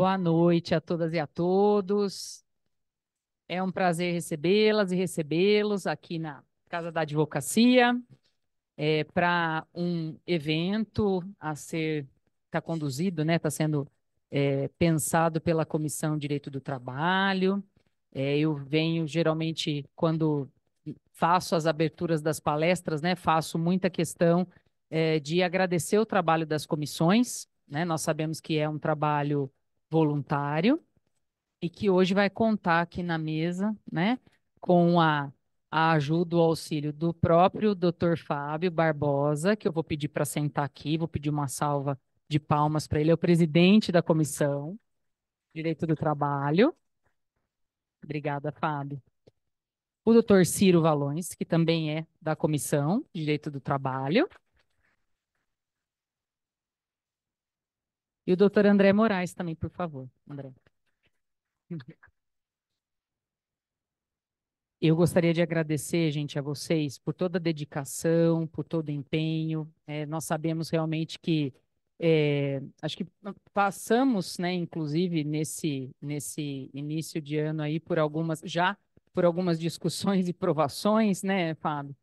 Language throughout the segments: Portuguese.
Boa noite a todas e a todos. É um prazer recebê-las e recebê-los aqui na Casa da Advocacia é, para um evento a ser está conduzido, né? Está sendo é, pensado pela Comissão Direito do Trabalho. É, eu venho geralmente quando faço as aberturas das palestras, né? Faço muita questão é, de agradecer o trabalho das comissões. Né? Nós sabemos que é um trabalho voluntário e que hoje vai contar aqui na mesa, né, com a, a ajuda, o auxílio do próprio Dr. Fábio Barbosa, que eu vou pedir para sentar aqui, vou pedir uma salva de palmas para ele, é o presidente da comissão Direito do Trabalho. Obrigada, Fábio. O doutor Ciro Valões, que também é da Comissão Direito do Trabalho. E o doutor André Moraes também, por favor, André. Eu gostaria de agradecer, gente, a vocês por toda a dedicação, por todo o empenho. É, nós sabemos realmente que é, acho que passamos, né, inclusive nesse nesse início de ano aí por algumas já por algumas discussões e provações, né, Fábio?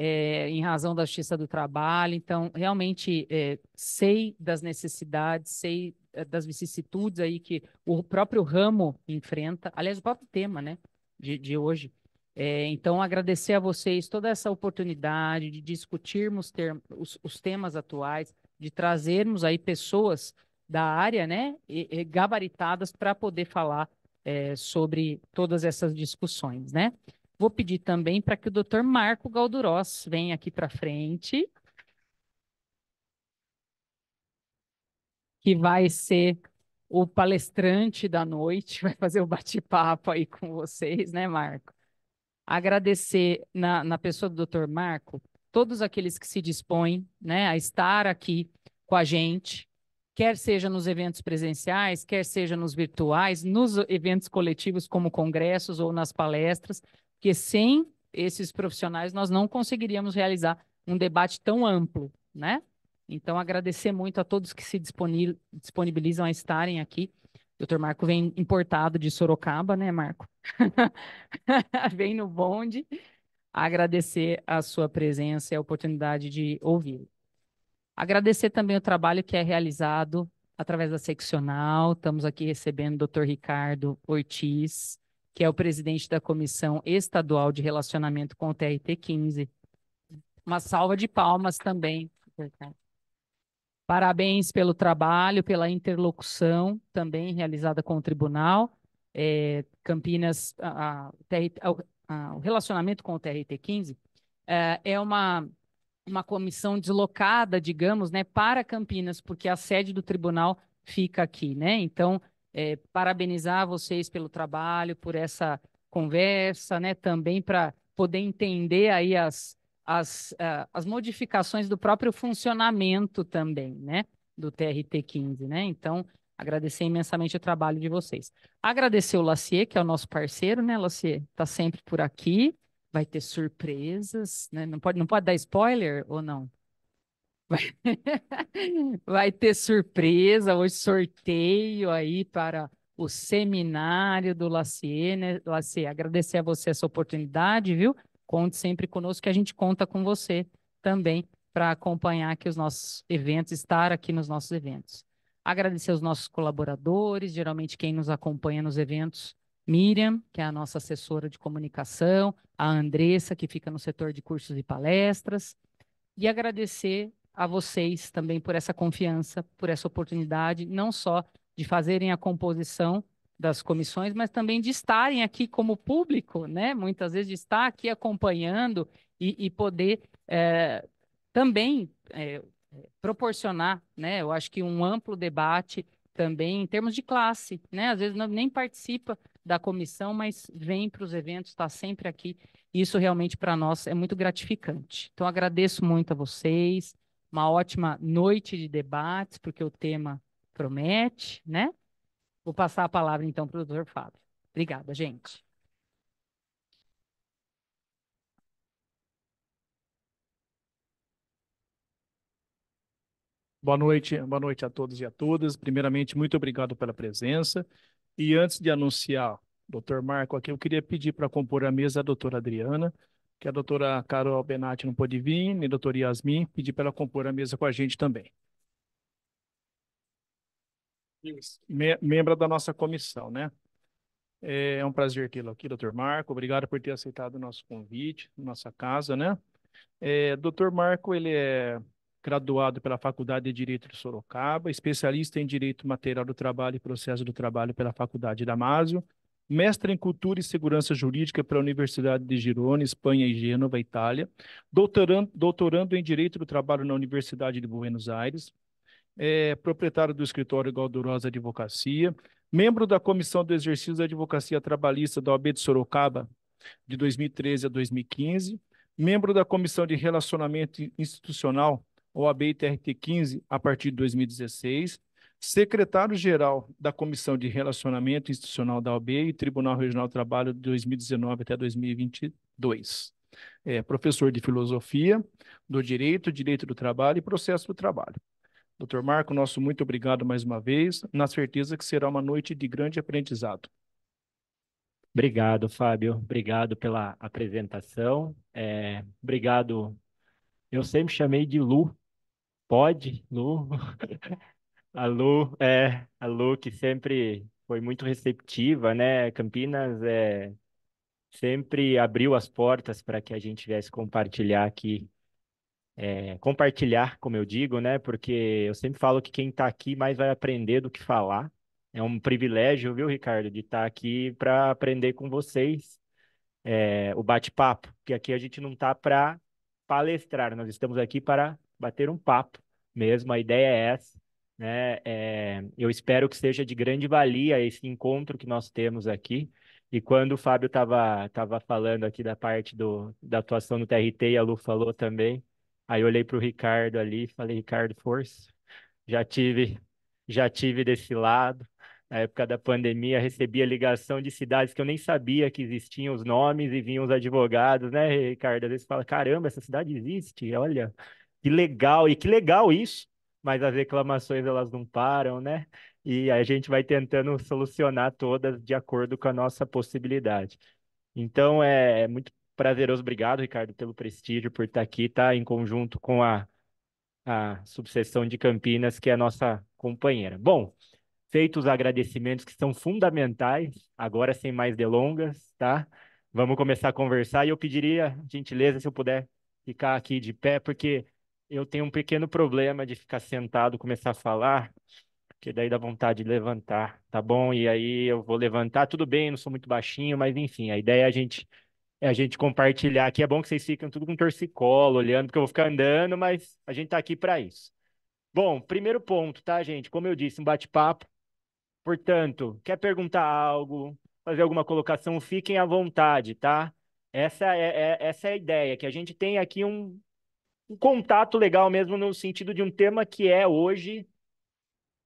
é, em razão da justiça do trabalho. Então, realmente é, sei das necessidades, sei eh, das vicissitudes aí que o próprio ramo enfrenta, aliás, o próprio tema né, de, de hoje. É, então, agradecer a vocês toda essa oportunidade de discutirmos os, os, temas atuais, de trazermos aí pessoas da área, né, e, e gabaritadas para poder falar é, sobre todas essas discussões, né? Vou pedir também para que o doutor Marco Galdurós venha aqui para frente. Que vai ser o palestrante da noite, vai fazer o bate-papo aí com vocês, né, Marco? Agradecer na, na pessoa do doutor Marco, todos aqueles que se dispõem né, a estar aqui com a gente, quer seja nos eventos presenciais, quer seja nos virtuais, nos eventos coletivos como congressos ou nas palestras, porque sem esses profissionais nós não conseguiríamos realizar um debate tão amplo, né? Então, agradecer muito a todos que se disponibilizam a estarem aqui. O doutor Marco vem importado de Sorocaba, né, Marco? vem no bonde. Agradecer a sua presença e a oportunidade de ouvi-lo. Agradecer também o trabalho que é realizado através da seccional. Estamos aqui recebendo o doutor Ricardo Ortiz, que é o presidente da Comissão Estadual de Relacionamento com o TRT-15. Uma salva de palmas também. Parabéns pelo trabalho, pela interlocução também realizada com o tribunal. É, Campinas, a, a, a, o relacionamento com o TRT-15 é, é uma, uma comissão deslocada, digamos, né, para Campinas, porque a sede do tribunal fica aqui, né? Então, é, parabenizar vocês pelo trabalho, por essa conversa, né? Também para poder entender aí as, as, uh, as modificações do próprio funcionamento também, né? Do TRT15, né? Então, agradecer imensamente o trabalho de vocês. Agradecer o Lacier, que é o nosso parceiro, né, Lacier? Tá sempre por aqui, vai ter surpresas, né? Não pode, não pode dar spoiler ou não? Vai, ter surpresa, hoje sorteio aí para o seminário do Lacier, né? Lacier, agradecer a você essa oportunidade, viu? Conte sempre conosco que a gente conta com você também para acompanhar aqui os nossos eventos, estar aqui nos nossos eventos. Agradecer aos nossos colaboradores, geralmente quem nos acompanha nos eventos, Miriam, que é a nossa assessora de comunicação, a Andressa, que fica no setor de cursos e palestras, e agradecer a vocês também por essa confiança, por essa oportunidade, não só de fazerem a composição das comissões, mas também de estarem aqui como público, né? Muitas vezes de estar aqui acompanhando e, e poder é, também é, proporcionar, né? Eu acho que um amplo debate também em termos de classe, né? Às vezes não, nem participa da comissão, mas vem para os eventos, está sempre aqui. Isso realmente para nós é muito gratificante. Então agradeço muito a vocês uma ótima noite de debates, porque o tema promete, né? Vou passar a palavra então para o doutor Fábio. Obrigada, gente. Boa noite, boa noite a todos e a todas. Primeiramente, muito obrigado pela presença. E antes de anunciar Dr. Marco aqui, eu queria pedir para compor a mesa a doutora Adriana, que a doutora Carol Benatti não pôde vir, nem a doutora Yasmin, pedi para ela compor a mesa com a gente também. Me membro da nossa comissão, né? É, é um prazer tê-lo aqui, doutor Marco. Obrigado por ter aceitado o nosso convite, nossa casa, né? É, doutor Marco, ele é graduado pela Faculdade de Direito de Sorocaba, especialista em Direito Material do Trabalho e Processo do Trabalho pela Faculdade da Damásio, mestre em Cultura e Segurança Jurídica pela Universidade de Girona, Espanha e Gênova, Itália, doutorando, doutorando em Direito do Trabalho na Universidade de Buenos Aires, é, proprietário do escritório Galdurosa Advocacia, membro da Comissão do Exercício da Advocacia Trabalhista da OAB de Sorocaba, de 2013 a 2015, membro da Comissão de Relacionamento Institucional, OAB e TRT 15, a partir de 2016, secretário-geral da Comissão de Relacionamento Institucional da OAB e Tribunal Regional do Trabalho de 2019 até 2022. É, professor de Filosofia, do Direito, Direito do Trabalho e Processo do Trabalho. Doutor Marco, nosso muito obrigado mais uma vez, na certeza que será uma noite de grande aprendizado. Obrigado, Fábio. Obrigado pela apresentação. É, obrigado. Eu sempre chamei de Lu. Pode, Lu. A Lu, é, a Lu que sempre foi muito receptiva, né? Campinas é, sempre abriu as portas para que a gente viesse compartilhar aqui. É, compartilhar, como eu digo, né? Porque eu sempre falo que quem está aqui mais vai aprender do que falar. É um privilégio, viu, Ricardo, de estar tá aqui para aprender com vocês é, o bate-papo, porque aqui a gente não está para palestrar, nós estamos aqui para bater um papo mesmo. A ideia é essa. Né? É, eu espero que seja de grande valia esse encontro que nós temos aqui. E quando o Fábio estava tava falando aqui da parte do, da atuação no TRT e a Lu falou também, aí eu olhei para o Ricardo ali e falei, Ricardo, força. Já tive, já tive desse lado. Na época da pandemia, recebia ligação de cidades que eu nem sabia que existiam os nomes e vinham os advogados, né, Ricardo? Às vezes fala, caramba, essa cidade existe, olha, que legal, e que legal isso mas as reclamações elas não param, né? E a gente vai tentando solucionar todas de acordo com a nossa possibilidade. Então é, é muito prazeroso, obrigado, Ricardo, pelo prestígio, por estar aqui, tá? Em conjunto com a, a subseção de Campinas, que é a nossa companheira. Bom, feitos os agradecimentos que são fundamentais, agora sem mais delongas, tá? Vamos começar a conversar e eu pediria, gentileza, se eu puder ficar aqui de pé, porque eu tenho um pequeno problema de ficar sentado, começar a falar, porque daí dá vontade de levantar, tá bom? E aí eu vou levantar, tudo bem, não sou muito baixinho, mas enfim, a ideia é a gente, é a gente compartilhar aqui. É bom que vocês ficam tudo com torcicolo, olhando, porque eu vou ficar andando, mas a gente tá aqui para isso. Bom, primeiro ponto, tá, gente? Como eu disse, um bate-papo. Portanto, quer perguntar algo, fazer alguma colocação, fiquem à vontade, tá? Essa é, é, essa é a ideia, que a gente tem aqui um, um contato legal mesmo no sentido de um tema que é hoje.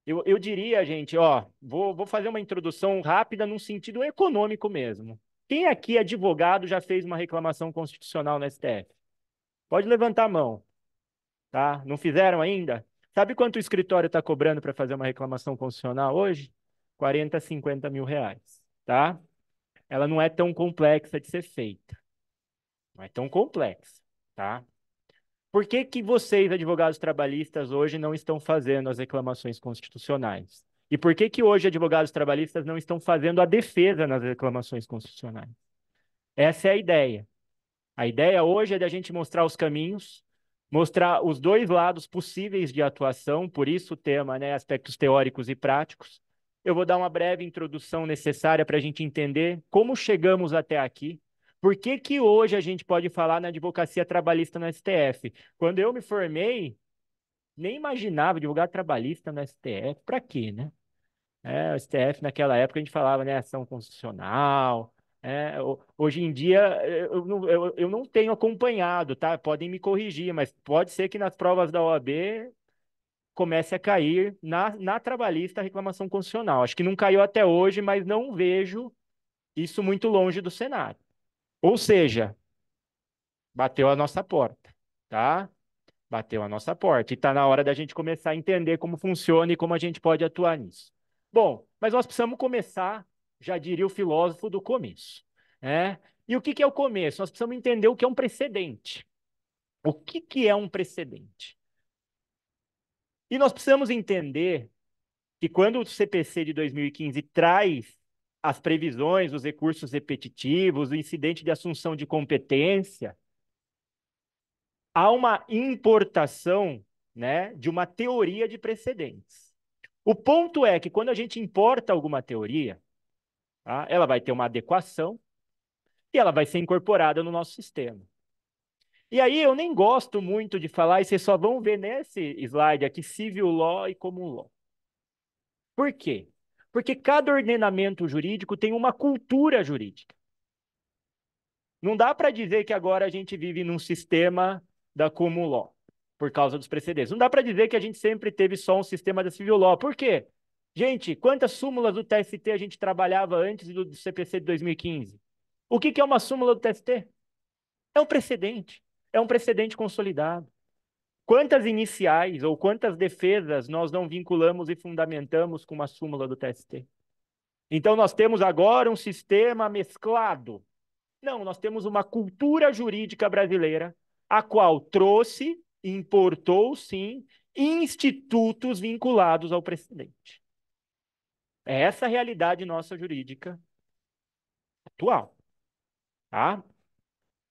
Eu, eu diria, gente, ó, vou, vou fazer uma introdução rápida num sentido econômico mesmo. Quem aqui, é advogado, já fez uma reclamação constitucional na STF? Pode levantar a mão. Tá? Não fizeram ainda? Sabe quanto o escritório está cobrando para fazer uma reclamação constitucional hoje? 40, 50 mil reais. Tá? Ela não é tão complexa de ser feita. Não é tão complexa. Tá? Por que, que vocês, advogados trabalhistas, hoje não estão fazendo as reclamações constitucionais? E por que, que hoje advogados trabalhistas não estão fazendo a defesa nas reclamações constitucionais? Essa é a ideia. A ideia hoje é de a gente mostrar os caminhos, mostrar os dois lados possíveis de atuação, por isso o tema, né, aspectos teóricos e práticos. Eu vou dar uma breve introdução necessária para a gente entender como chegamos até aqui, por que, que hoje a gente pode falar na advocacia trabalhista no STF? Quando eu me formei, nem imaginava advogado trabalhista no STF. Para quê, né? É, o STF, naquela época, a gente falava, né, ação constitucional, é, hoje em dia, eu não, eu, eu não, tenho acompanhado, tá? Podem me corrigir, mas pode ser que nas provas da OAB comece a cair na, na trabalhista a reclamação constitucional. Acho que não caiu até hoje, mas não vejo isso muito longe do cenário. Ou seja, bateu a nossa porta, tá? Bateu a nossa porta. E está na hora da gente começar a entender como funciona e como a gente pode atuar nisso. Bom, mas nós precisamos começar, já diria o filósofo, do começo. Né? E o que, que é o começo? Nós precisamos entender o que é um precedente. O que, que é um precedente? E nós precisamos entender que quando o CPC de 2015 traz as previsões, os recursos repetitivos, o incidente de assunção de competência, há uma importação né, de uma teoria de precedentes. O ponto é que quando a gente importa alguma teoria, tá, ela vai ter uma adequação e ela vai ser incorporada no nosso sistema. E aí eu nem gosto muito de falar, e vocês só vão ver nesse slide aqui, civil law e comum law. Por quê? Porque cada ordenamento jurídico tem uma cultura jurídica. Não dá para dizer que agora a gente vive num sistema da cumuló, por causa dos precedentes. Não dá para dizer que a gente sempre teve só um sistema da civil law. Por quê? Gente, quantas súmulas do TST a gente trabalhava antes do CPC de 2015? O que é uma súmula do TST? É um precedente. É um precedente consolidado. Quantas iniciais ou quantas defesas nós não vinculamos e fundamentamos com uma súmula do TST? Então, nós temos agora um sistema mesclado. Não, nós temos uma cultura jurídica brasileira, a qual trouxe, importou, sim, institutos vinculados ao precedente. É essa a realidade nossa jurídica atual. Tá?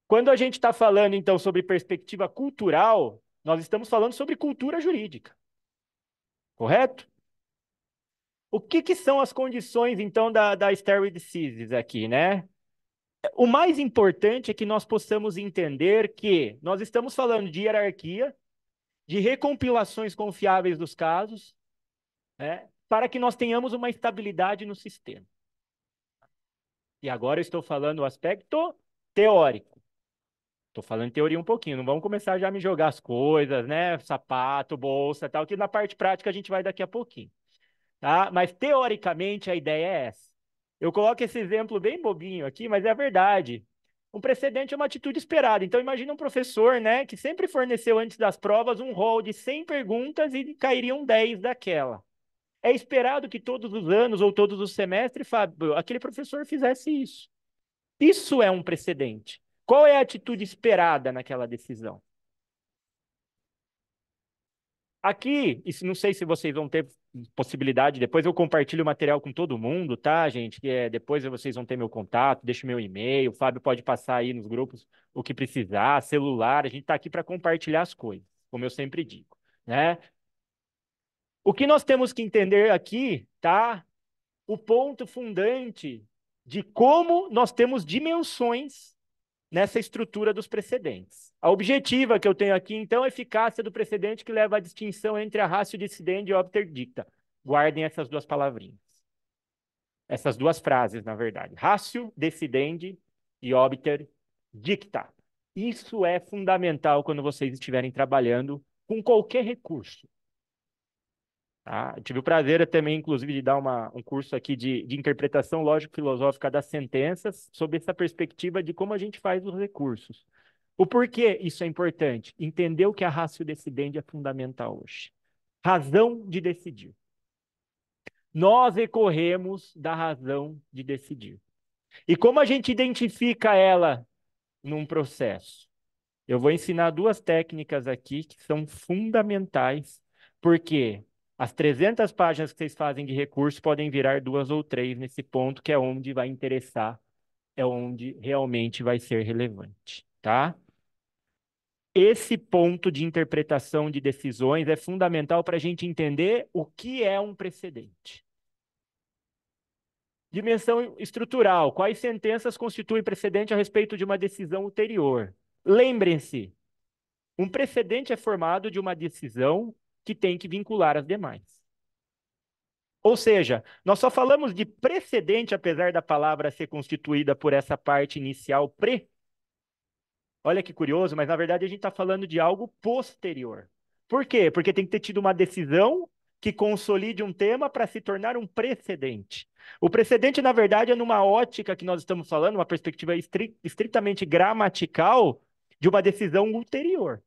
Quando a gente está falando, então, sobre perspectiva cultural, nós estamos falando sobre cultura jurídica. Correto? O que, que são as condições, então, da, da Stairway Diseases aqui, né? O mais importante é que nós possamos entender que nós estamos falando de hierarquia, de recompilações confiáveis dos casos, né? para que nós tenhamos uma estabilidade no sistema. E agora eu estou falando o aspecto teórico. Tô falando teoria um pouquinho, não vamos começar já a me jogar as coisas, né? Sapato, bolsa tal, que na parte prática a gente vai daqui a pouquinho. Tá? Mas teoricamente a ideia é essa. Eu coloco esse exemplo bem bobinho aqui, mas é a verdade. Um precedente é uma atitude esperada. Então imagina um professor, né, que sempre forneceu antes das provas um rol de 100 perguntas e cairiam 10 daquela. É esperado que todos os anos ou todos os semestres, Fábio, aquele professor fizesse isso. Isso é um precedente. Qual é a atitude esperada naquela decisão? Aqui, isso não sei se vocês vão ter possibilidade, depois eu compartilho o material com todo mundo, tá, gente? Que é, depois vocês vão ter meu contato, deixo meu e-mail, o Fábio pode passar aí nos grupos o que precisar, celular, a gente está aqui para compartilhar as coisas, como eu sempre digo, né? O que nós temos que entender aqui, tá? O ponto fundante de como nós temos dimensões nessa estrutura dos precedentes. A objetiva que eu tenho aqui, então, é a eficácia do precedente que leva à distinção entre a ratio dissidente e obter dicta. Guardem essas duas palavrinhas. Essas duas frases, na verdade. Ratio decidendi e obter dicta. Isso é fundamental quando vocês estiverem trabalhando com qualquer recurso. Tá? Tive o prazer também, inclusive, de dar uma, um curso aqui de, de interpretação lógico-filosófica das sentenças, sob essa perspectiva de como a gente faz os recursos. O porquê isso é importante? Entender o que a ratio decidendi é fundamental hoje. Razão de decidir. Nós recorremos da razão de decidir. E como a gente identifica ela num processo? Eu vou ensinar duas técnicas aqui que são fundamentais, porque as 300 páginas que vocês fazem de recurso podem virar duas ou três nesse ponto, que é onde vai interessar, é onde realmente vai ser relevante, tá? Esse ponto de interpretação de decisões é fundamental para a gente entender o que é um precedente. Dimensão estrutural: quais sentenças constituem precedente a respeito de uma decisão ulterior? Lembrem-se, um precedente é formado de uma decisão que tem que vincular as demais. Ou seja, nós só falamos de precedente, apesar da palavra ser constituída por essa parte inicial pre. Olha que curioso, mas na verdade a gente está falando de algo posterior. Por quê? Porque tem que ter tido uma decisão que consolide um tema para se tornar um precedente. O precedente, na verdade, é numa ótica que nós estamos falando, uma perspectiva estritamente gramatical de uma decisão ulterior.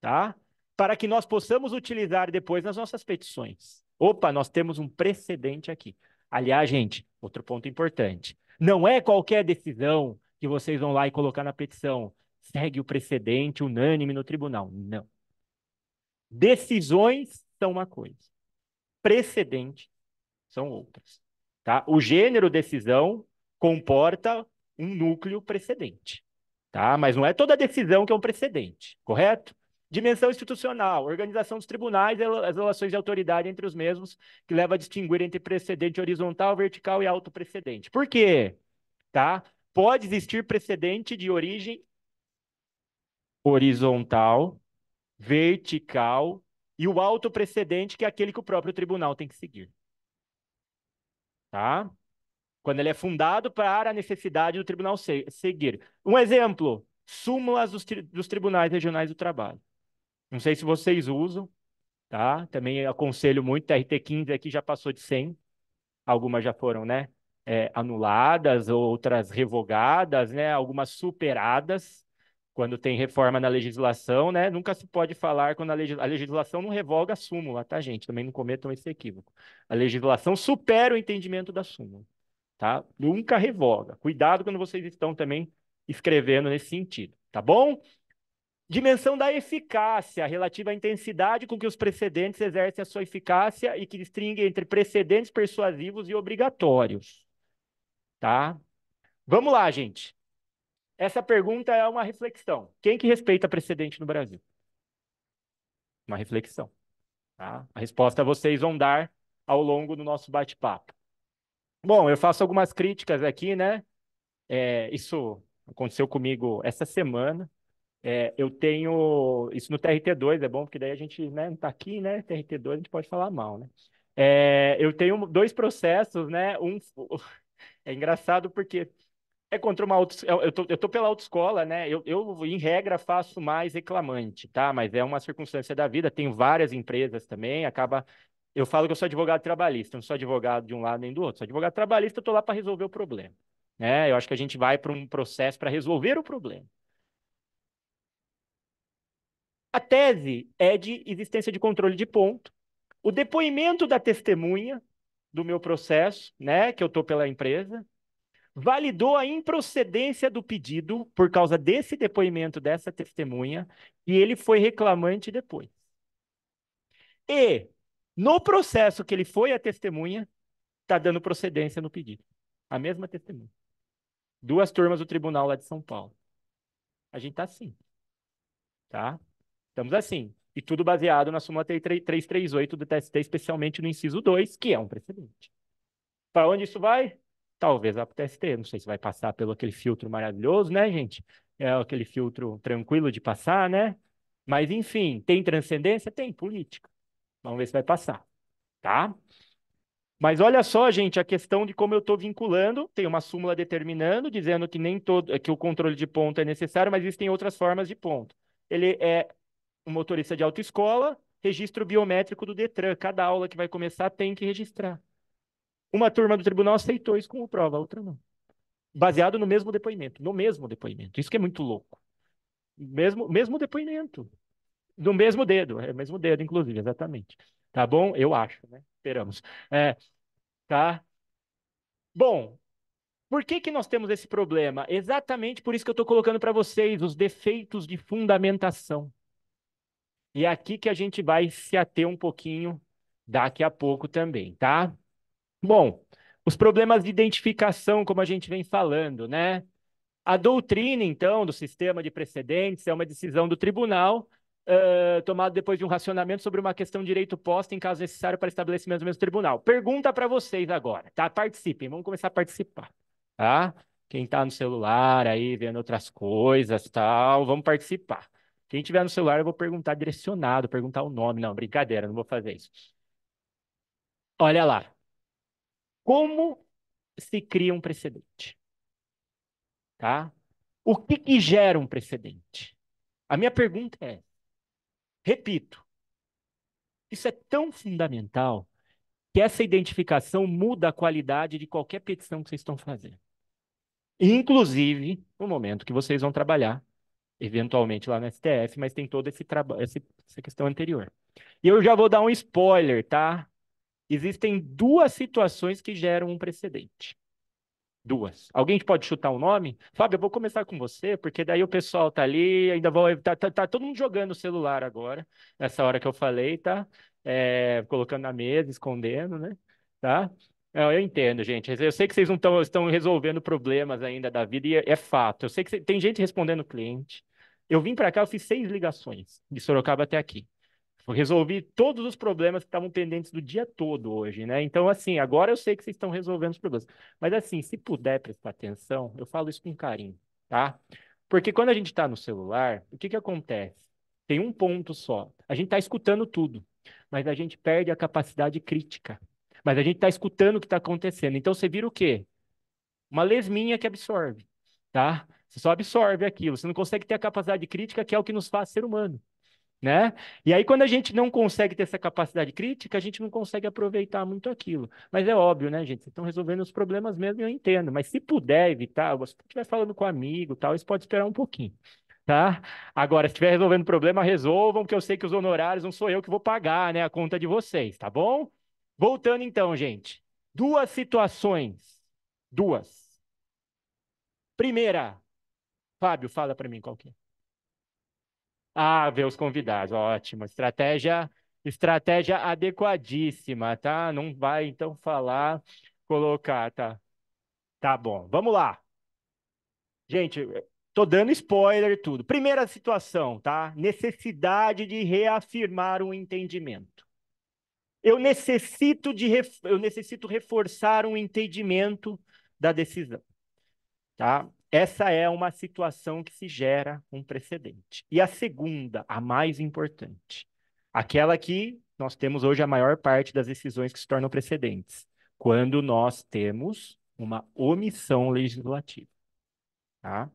Tá? para que nós possamos utilizar depois nas nossas petições. Opa, nós temos um precedente aqui. Aliás, gente, outro ponto importante. Não é qualquer decisão que vocês vão lá e colocar na petição. Segue o precedente unânime no tribunal. Não. Decisões são uma coisa. Precedente são outras. Tá? O gênero decisão comporta um núcleo precedente. Tá? Mas não é toda decisão que é um precedente, correto? Dimensão institucional, organização dos tribunais e as relações de autoridade entre os mesmos, que leva a distinguir entre precedente horizontal, vertical e autoprecedente. Por quê? Tá? Pode existir precedente de origem horizontal, vertical e o autoprecedente, que é aquele que o próprio tribunal tem que seguir. Tá? Quando ele é fundado para a necessidade do tribunal seguir. Um exemplo, súmulas dos, tri dos tribunais regionais do trabalho. Não sei se vocês usam, tá? Também aconselho muito, RT15 aqui já passou de 100. Algumas já foram, né? É, anuladas, outras revogadas, né? Algumas superadas quando tem reforma na legislação, né? Nunca se pode falar quando a, legis... a, legislação não revoga a súmula, tá, gente? Também não cometam esse equívoco. A legislação supera o entendimento da súmula, tá? Nunca revoga. Cuidado quando vocês estão também escrevendo nesse sentido, tá bom? Dimensão da eficácia relativa à intensidade com que os precedentes exercem a sua eficácia e que distingue entre precedentes persuasivos e obrigatórios. Tá? Vamos lá, gente. Essa pergunta é uma reflexão. Quem que respeita precedente no Brasil? Uma reflexão. Tá? A resposta é vocês vão dar ao longo do nosso bate-papo. Bom, eu faço algumas críticas aqui, né? É, isso aconteceu comigo essa semana. É, eu tenho isso no TRT2, é bom, porque daí a gente né, não está aqui, né? TRT2 a gente pode falar mal, né? É, eu tenho dois processos, né? Um é engraçado porque é contra uma auto, eu tô, eu tô pela autoescola, né? Eu, eu, em regra, faço mais reclamante, tá? Mas é uma circunstância da vida, tenho várias empresas também, acaba. Eu falo que eu sou advogado trabalhista, não sou advogado de um lado nem do outro, sou advogado trabalhista, eu tô lá para resolver o problema. Né? Eu acho que a gente vai para um processo para resolver o problema. A tese é de existência de controle de ponto. O depoimento da testemunha do meu processo, né, que eu estou pela empresa, validou a improcedência do pedido por causa desse depoimento dessa testemunha e ele foi reclamante depois. E no processo que ele foi a testemunha, está dando procedência no pedido. A mesma testemunha. Duas turmas do tribunal lá de São Paulo. A gente está assim. Tá? Estamos assim. E tudo baseado na súmula 338 do TST, especialmente no inciso 2, que é um precedente. Para onde isso vai? Talvez lá para o TST. Não sei se vai passar pelo aquele filtro maravilhoso, né, gente? É aquele filtro tranquilo de passar, né? Mas, enfim, tem transcendência? Tem, política. Vamos ver se vai passar, tá? Mas olha só, gente, a questão de como eu estou vinculando, tem uma súmula determinando, dizendo que nem todo, que o controle de ponto é necessário, mas existem outras formas de ponto. Ele é um motorista de autoescola, registro biométrico do Detran. Cada aula que vai começar tem que registrar. Uma turma do tribunal aceitou isso como prova, a outra não. Baseado no mesmo depoimento, no mesmo depoimento. Isso que é muito louco. Mesmo, mesmo depoimento. Do mesmo dedo, é o mesmo dedo, inclusive, exatamente. Tá bom? Eu acho, né? Esperamos. É, tá? Bom, por que, que nós temos esse problema? Exatamente por isso que eu estou colocando para vocês os defeitos de fundamentação. E é aqui que a gente vai se ater um pouquinho daqui a pouco também, tá? Bom, os problemas de identificação, como a gente vem falando, né? A doutrina, então, do sistema de precedentes é uma decisão do tribunal uh, tomada depois de um racionamento sobre uma questão de direito posta em caso necessário para estabelecimento do mesmo tribunal. Pergunta para vocês agora, tá? Participem, vamos começar a participar, tá? Quem está no celular aí, vendo outras coisas, tal, vamos participar. Quem tiver no celular, eu vou perguntar direcionado, perguntar o nome. Não, brincadeira, não vou fazer isso. Olha lá. Como se cria um precedente? Tá? O que, que gera um precedente? A minha pergunta é: repito, isso é tão fundamental que essa identificação muda a qualidade de qualquer petição que vocês estão fazendo. Inclusive no momento que vocês vão trabalhar eventualmente lá no STF, mas tem todo esse trabalho, essa questão anterior. E eu já vou dar um spoiler, tá? Existem duas situações que geram um precedente. Duas. Alguém pode chutar um nome? Fábio, eu vou começar com você, porque daí o pessoal tá ali, ainda vai. Tá, tá, tá todo mundo jogando o celular agora, nessa hora que eu falei, tá? É, colocando na mesa, escondendo, né? Tá? É, eu entendo, gente. Eu sei que vocês não tão, estão resolvendo problemas ainda da vida e é, é fato. Eu sei que cê, tem gente respondendo cliente, eu vim para cá, eu fiz seis ligações de Sorocaba até aqui. Eu resolvi todos os problemas que estavam pendentes do dia todo hoje, né? Então, assim, agora eu sei que vocês estão resolvendo os problemas. Mas, assim, se puder prestar atenção, eu falo isso com carinho, tá? Porque quando a gente está no celular, o que, que acontece? Tem um ponto só. A gente está escutando tudo, mas a gente perde a capacidade crítica. Mas a gente está escutando o que está acontecendo. Então, você vira o quê? Uma lesminha que absorve, tá? Você só absorve aquilo. Você não consegue ter a capacidade crítica, que é o que nos faz ser humano. Né? E aí, quando a gente não consegue ter essa capacidade crítica, a gente não consegue aproveitar muito aquilo. Mas é óbvio, né, gente? Vocês estão resolvendo os problemas mesmo, eu entendo. Mas se puder evitar, você estiver falando com um amigo, tal, isso pode esperar um pouquinho. Tá? Agora, se estiver resolvendo problema, resolvam, porque eu sei que os honorários não sou eu que vou pagar, né? A conta de vocês, tá bom? Voltando então, gente. Duas situações. Duas. Primeira, Fábio, fala para mim qual que é. Ah, ver os convidados, ótimo. Estratégia, estratégia adequadíssima, tá? Não vai então falar, colocar, tá? Tá bom. Vamos lá. Gente, tô dando spoiler tudo. Primeira situação, tá? Necessidade de reafirmar um entendimento. Eu necessito de eu necessito reforçar um entendimento da decisão, tá? Essa é uma situação que se gera um precedente. E a segunda, a mais importante, aquela que nós temos hoje a maior parte das decisões que se tornam precedentes, quando nós temos uma omissão legislativa. Tá?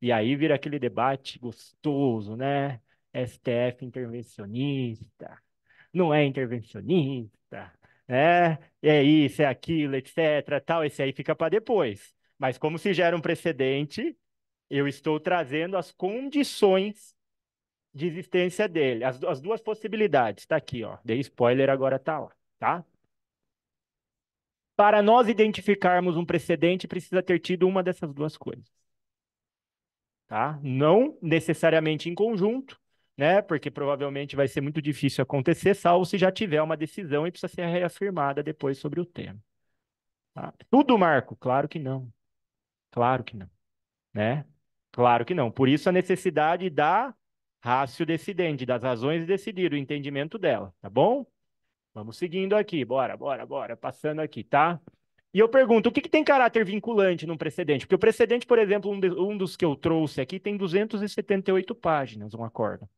E aí vira aquele debate gostoso, né? STF intervencionista, não é intervencionista, né? É isso, é aquilo, etc. Tal, esse aí fica para depois. Mas como se gera um precedente, eu estou trazendo as condições de existência dele. As, as duas possibilidades. Está aqui, ó. Dei spoiler, agora está lá, tá? Para nós identificarmos um precedente, precisa ter tido uma dessas duas coisas. Tá? Não necessariamente em conjunto, né? Porque provavelmente vai ser muito difícil acontecer, salvo se já tiver uma decisão e precisa ser reafirmada depois sobre o tema. Tá? Tudo, Marco? Claro que não. Claro que não, né? Claro que não. Por isso a necessidade da rácio decidente, das razões de decidir, o entendimento dela, tá bom? Vamos seguindo aqui, bora, bora, bora, passando aqui, tá? E eu pergunto, o que, que tem caráter vinculante num precedente? Porque o precedente, por exemplo, um, de, um dos que eu trouxe aqui tem 278 páginas, um acordo.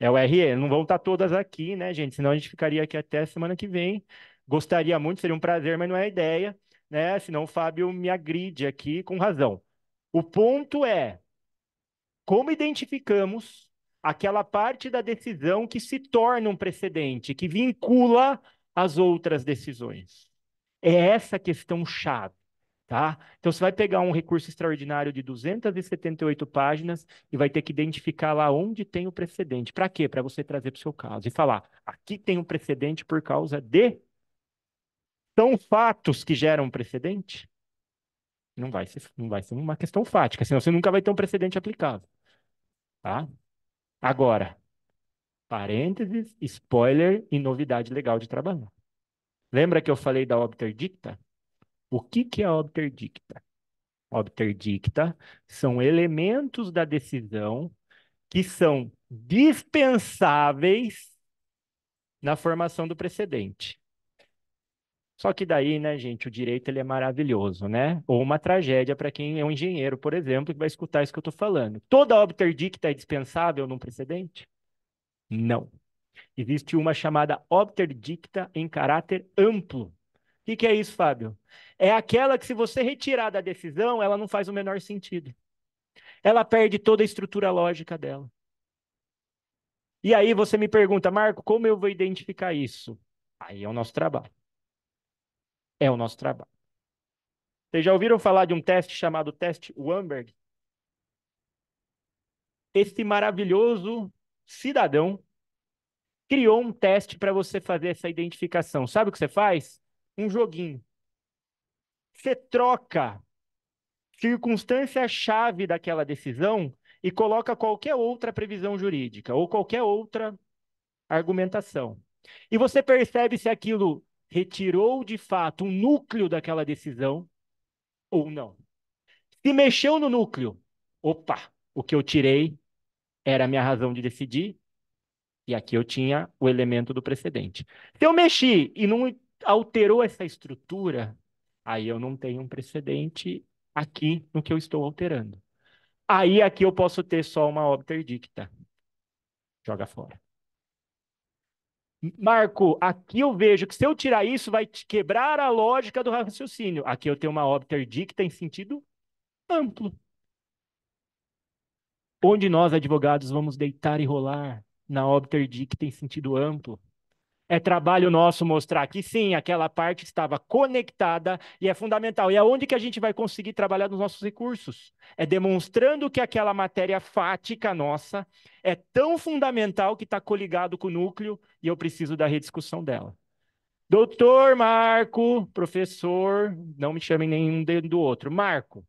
É o RE, não vão estar tá todas aqui, né, gente? Senão a gente ficaria aqui até semana que vem. Gostaria muito, seria um prazer, mas não é a ideia né? Senão o Fábio me agride aqui com razão. O ponto é como identificamos aquela parte da decisão que se torna um precedente, que vincula as outras decisões. É essa a questão chave. Tá? Então, você vai pegar um recurso extraordinário de 278 páginas e vai ter que identificar lá onde tem o precedente. Para quê? Para você trazer para o seu caso e falar: aqui tem um precedente por causa de são fatos que geram precedente? Não vai ser, não vai ser uma questão fática, senão você nunca vai ter um precedente aplicável. Tá? Agora, parênteses, spoiler e novidade legal de trabalhar. Lembra que eu falei da dicta? O que, que é a Obter dicta são elementos da decisão que são dispensáveis na formação do precedente. Só que daí, né, gente, o direito ele é maravilhoso, né? Ou uma tragédia para quem é um engenheiro, por exemplo, que vai escutar isso que eu estou falando. Toda obter dicta tá é dispensável num precedente? Não. Existe uma chamada obter dicta em caráter amplo. O que, que é isso, Fábio? É aquela que, se você retirar da decisão, ela não faz o menor sentido. Ela perde toda a estrutura lógica dela. E aí você me pergunta, Marco, como eu vou identificar isso? Aí é o nosso trabalho é o nosso trabalho. Vocês já ouviram falar de um teste chamado teste Wamberg? Este maravilhoso cidadão criou um teste para você fazer essa identificação. Sabe o que você faz? Um joguinho. Você troca circunstância-chave daquela decisão e coloca qualquer outra previsão jurídica ou qualquer outra argumentação. E você percebe se aquilo retirou de fato o núcleo daquela decisão ou não. Se mexeu no núcleo, opa, o que eu tirei era a minha razão de decidir, e aqui eu tinha o elemento do precedente. Se eu mexi e não alterou essa estrutura, aí eu não tenho um precedente aqui no que eu estou alterando. Aí aqui eu posso ter só uma obter dicta. Joga fora. Marco, aqui eu vejo que se eu tirar isso, vai quebrar a lógica do raciocínio. Aqui eu tenho uma obter dicta em sentido amplo. Onde nós, advogados, vamos deitar e rolar na obter dicta em sentido amplo. É trabalho nosso mostrar que sim, aquela parte estava conectada e é fundamental. E é onde que a gente vai conseguir trabalhar nos nossos recursos? É demonstrando que aquela matéria fática nossa é tão fundamental que está coligado com o núcleo e eu preciso da rediscussão dela. Doutor Marco, professor, não me chamem nenhum do outro. Marco,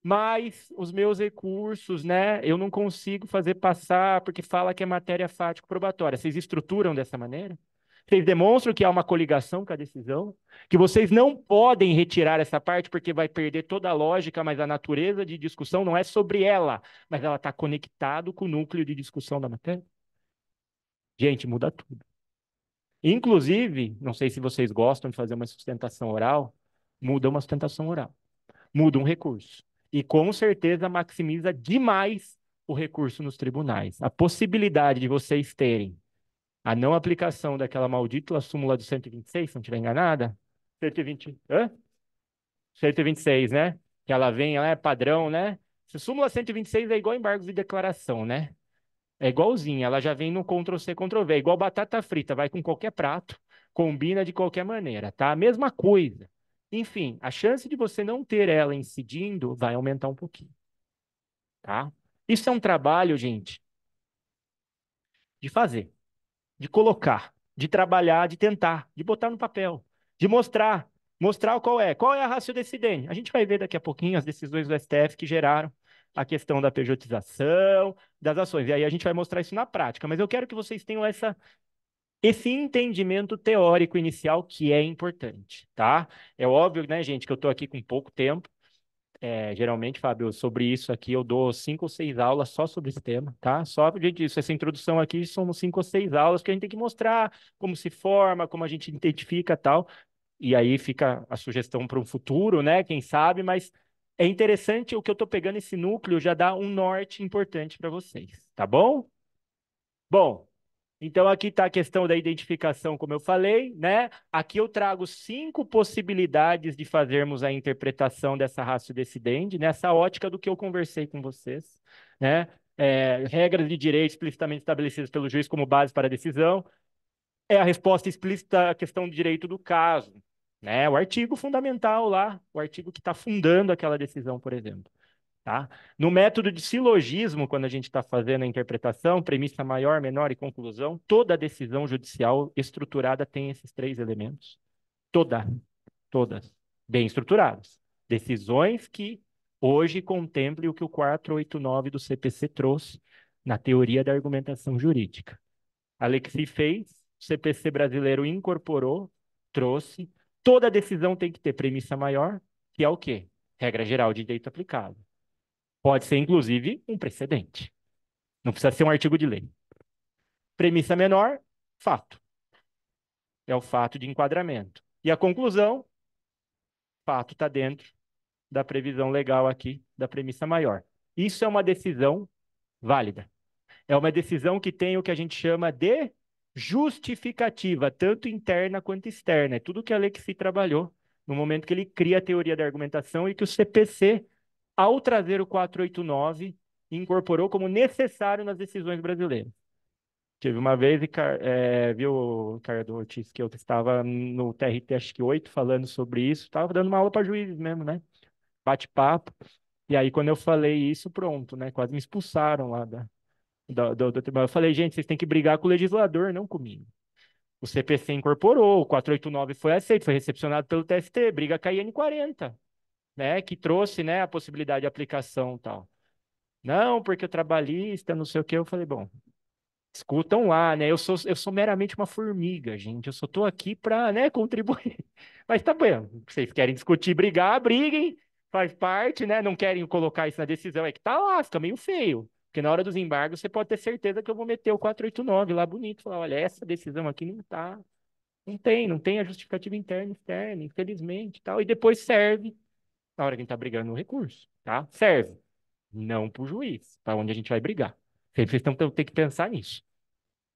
mas os meus recursos, né? Eu não consigo fazer passar porque fala que é matéria fático probatória. Vocês estruturam dessa maneira? Vocês demonstram que há uma coligação com a decisão, que vocês não podem retirar essa parte porque vai perder toda a lógica, mas a natureza de discussão não é sobre ela, mas ela está conectada com o núcleo de discussão da matéria. Gente, muda tudo. Inclusive, não sei se vocês gostam de fazer uma sustentação oral, muda uma sustentação oral, muda um recurso. E com certeza maximiza demais o recurso nos tribunais. A possibilidade de vocês terem a não aplicação daquela maldita súmula do 126, se não estiver enganada, 120, hã? 126, né? Que ela vem, ela é padrão, né? Se súmula 126 é igual embargos de declaração, né? É igualzinha, ela já vem no Ctrl-C, Ctrl-V, é igual batata frita, vai com qualquer prato, combina de qualquer maneira, tá? A mesma coisa. Enfim, a chance de você não ter ela incidindo vai aumentar um pouquinho, tá? Isso é um trabalho, gente, de fazer de colocar, de trabalhar, de tentar, de botar no papel, de mostrar, mostrar qual é, qual é a desse DEN. A gente vai ver daqui a pouquinho as decisões do STF que geraram a questão da pejotização, das ações. E aí a gente vai mostrar isso na prática, mas eu quero que vocês tenham essa esse entendimento teórico inicial que é importante, tá? É óbvio, né, gente, que eu estou aqui com pouco tempo, é, geralmente, Fábio, sobre isso aqui, eu dou cinco ou seis aulas só sobre esse tema, tá? Só, gente, isso, essa introdução aqui são cinco ou seis aulas que a gente tem que mostrar como se forma, como a gente identifica tal. E aí fica a sugestão para um futuro, né? Quem sabe, mas é interessante o que eu estou pegando esse núcleo já dá um norte importante para vocês, tá bom? Bom, então, aqui está a questão da identificação, como eu falei, né? Aqui eu trago cinco possibilidades de fazermos a interpretação dessa raça decidente, nessa ótica do que eu conversei com vocês, né? É, regras de direito explicitamente estabelecidas pelo juiz como base para a decisão, é a resposta explícita à questão do direito do caso, né? O artigo fundamental lá, o artigo que está fundando aquela decisão, por exemplo. Tá? No método de silogismo, quando a gente está fazendo a interpretação, premissa maior, menor e conclusão, toda decisão judicial estruturada tem esses três elementos. Toda, todas, bem estruturadas. Decisões que hoje contemplem o que o 489 do CPC trouxe na teoria da argumentação jurídica. Alexi fez, o CPC brasileiro incorporou, trouxe. Toda decisão tem que ter premissa maior, que é o quê? Regra geral de direito aplicado Pode ser, inclusive, um precedente. Não precisa ser um artigo de lei. Premissa menor, fato. É o fato de enquadramento. E a conclusão, fato está dentro da previsão legal aqui, da premissa maior. Isso é uma decisão válida. É uma decisão que tem o que a gente chama de justificativa, tanto interna quanto externa. É tudo que a lei que se trabalhou no momento que ele cria a teoria da argumentação e que o CPC ao trazer o 489, incorporou como necessário nas decisões brasileiras. Tive uma vez, é, viu, Ricardo Ortiz, que eu estava no TRT, acho que 8, falando sobre isso. Estava dando uma aula para juízes mesmo, né? Bate-papo. E aí, quando eu falei isso, pronto, né? Quase me expulsaram lá da, da, do tribunal. Eu falei, gente, vocês têm que brigar com o legislador, não comigo. O CPC incorporou, o 489 foi aceito, foi recepcionado pelo TST, briga com a IN40 né, que trouxe, né, a possibilidade de aplicação tal. Não, porque o trabalhista, não sei o quê, eu falei, bom, escutam lá, né? Eu sou, eu sou meramente uma formiga, gente. Eu só estou aqui para, né, contribuir. Mas tá bom, vocês querem discutir, brigar, briguem, faz parte, né? Não querem colocar isso na decisão, é que tá lá, fica meio feio. Porque na hora dos embargos você pode ter certeza que eu vou meter o 489 lá bonito, falar, olha, essa decisão aqui não tá. Não tem, não tem a justificativa interna e externa, infelizmente, tal. E depois serve na hora que a gente está brigando no recurso, tá? Serve. Não para o juiz, para onde a gente vai brigar. Sempre vocês estão ter que pensar nisso.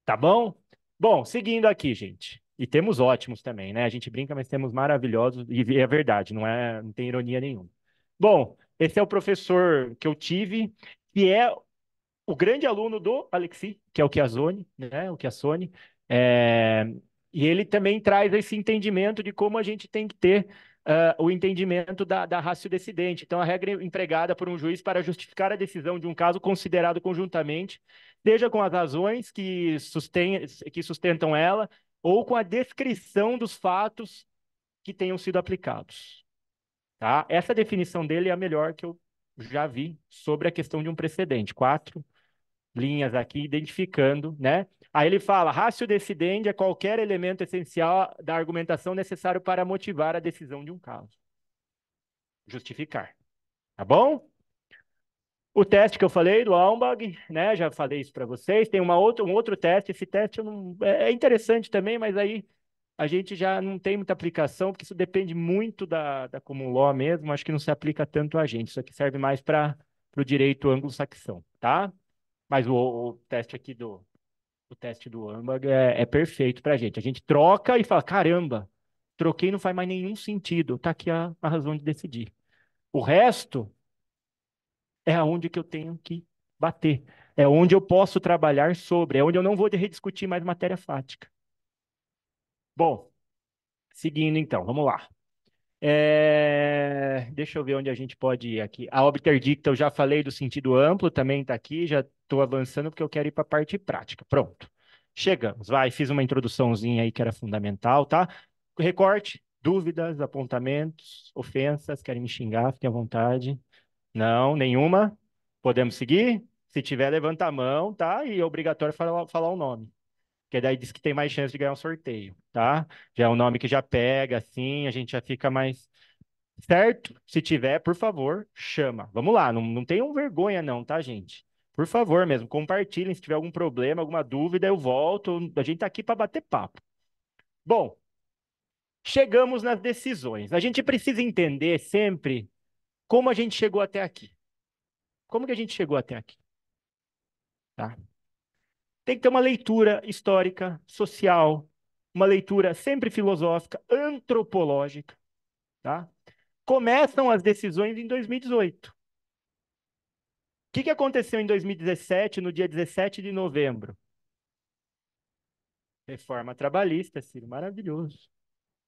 Tá bom? Bom, seguindo aqui, gente. E temos ótimos também, né? A gente brinca, mas temos maravilhosos. E é verdade, não, é, não tem ironia nenhuma. Bom, esse é o professor que eu tive, que é o grande aluno do Alexi, que é o Chiazone, né? O Chiazone. É... E ele também traz esse entendimento de como a gente tem que ter uh, o entendimento da, da decidente. Então, a regra é empregada por um juiz para justificar a decisão de um caso considerado conjuntamente, seja com as razões que, que sustentam ela, ou com a descrição dos fatos que tenham sido aplicados. Tá? Essa definição dele é a melhor que eu já vi sobre a questão de um precedente. Quatro linhas aqui identificando, né? Aí ele fala: ratio decidendi é qualquer elemento essencial da argumentação necessário para motivar a decisão de um caso. Justificar. Tá bom? O teste que eu falei do Almbag, né? Já falei isso para vocês. Tem uma outra, um outro teste. Esse teste não... É, é interessante também, mas aí a gente já não tem muita aplicação, porque isso depende muito da, da common law mesmo. Acho que não se aplica tanto a gente. Isso aqui serve mais para o direito anglo-saxão, tá? Mas o, o teste aqui do, o teste do âmbar é, é perfeito para a gente. A gente troca e fala, caramba, troquei não faz mais nenhum sentido. Está aqui a, a razão de decidir. O resto é aonde que eu tenho que bater. É onde eu posso trabalhar sobre. É onde eu não vou rediscutir mais matéria fática. Bom, seguindo então, vamos lá. É... Deixa eu ver onde a gente pode ir aqui. A dicta, eu já falei do sentido amplo, também está aqui, já estou avançando porque eu quero ir para a parte prática. Pronto. Chegamos, vai, fiz uma introduçãozinha aí que era fundamental, tá? Recorte, dúvidas, apontamentos, ofensas, querem me xingar, fiquem à vontade. Não, nenhuma? Podemos seguir? Se tiver, levanta a mão, tá? E é obrigatório falar, falar o nome que daí diz que tem mais chance de ganhar um sorteio, tá? Já é um nome que já pega, assim, a gente já fica mais certo. Se tiver, por favor, chama. Vamos lá, não, não tenham vergonha não, tá, gente? Por favor mesmo, compartilhem se tiver algum problema, alguma dúvida, eu volto. A gente tá aqui para bater papo. Bom, chegamos nas decisões. A gente precisa entender sempre como a gente chegou até aqui. Como que a gente chegou até aqui? Tá? Tem que ter uma leitura histórica, social, uma leitura sempre filosófica, antropológica. Tá? Começam as decisões em 2018. O que, que aconteceu em 2017, no dia 17 de novembro? Reforma trabalhista, Ciro, maravilhoso.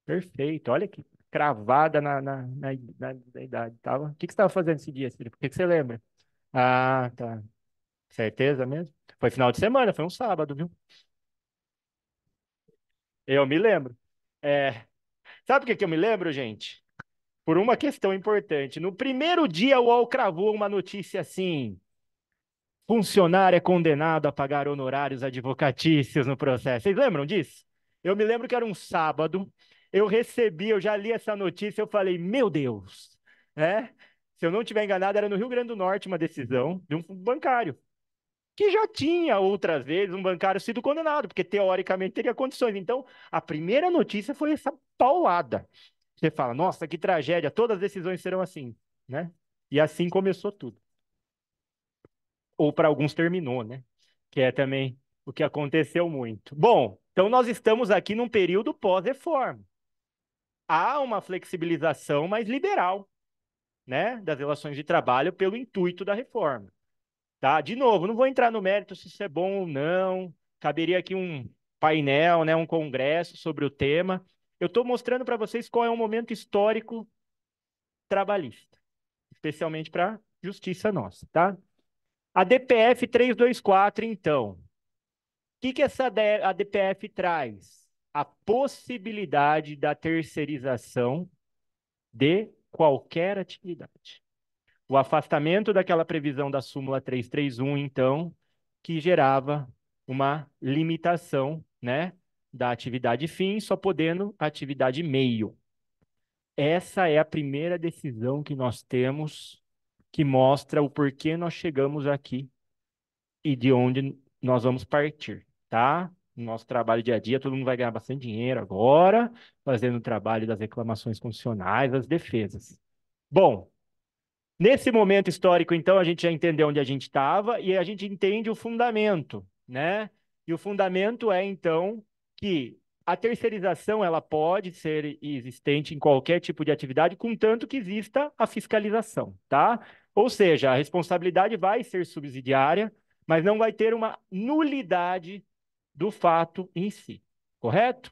Perfeito, olha que cravada na, na, na, na, na idade. Tava. O que, que você estava fazendo esse dia, Ciro? Por que, que você lembra? Ah, tá. Certeza mesmo? Foi final de semana, foi um sábado, viu? Eu me lembro. É... Sabe o que, que eu me lembro, gente? Por uma questão importante. No primeiro dia, o UOL cravou uma notícia assim. Funcionário é condenado a pagar honorários advocatícios no processo. Vocês lembram disso? Eu me lembro que era um sábado. Eu recebi, eu já li essa notícia, eu falei, meu Deus, né? Se eu não tiver enganado, era no Rio Grande do Norte uma decisão de um bancário que já tinha outras vezes um bancário sido condenado, porque teoricamente teria condições. Então, a primeira notícia foi essa paulada. Você fala, nossa, que tragédia, todas as decisões serão assim, né? E assim começou tudo. Ou para alguns terminou, né? Que é também o que aconteceu muito. Bom, então nós estamos aqui num período pós-reforma. Há uma flexibilização mais liberal, né, das relações de trabalho pelo intuito da reforma. Tá? De novo, não vou entrar no mérito se isso é bom ou não. Caberia aqui um painel, né, um congresso sobre o tema. Eu estou mostrando para vocês qual é o momento histórico trabalhista, especialmente para justiça nossa, tá? A DPF 324, então. O que, que essa a DPF traz? A possibilidade da terceirização de qualquer atividade o afastamento daquela previsão da súmula 331, então, que gerava uma limitação né, da atividade fim, só podendo atividade meio. Essa é a primeira decisão que nós temos que mostra o porquê nós chegamos aqui e de onde nós vamos partir, tá? Nosso trabalho dia a dia, todo mundo vai ganhar bastante dinheiro agora, fazendo o trabalho das reclamações constitucionais, das defesas. Bom, Nesse momento histórico, então, a gente já entendeu onde a gente estava e a gente entende o fundamento, né? E o fundamento é, então, que a terceirização ela pode ser existente em qualquer tipo de atividade, contanto que exista a fiscalização, tá? Ou seja, a responsabilidade vai ser subsidiária, mas não vai ter uma nulidade do fato em si, correto?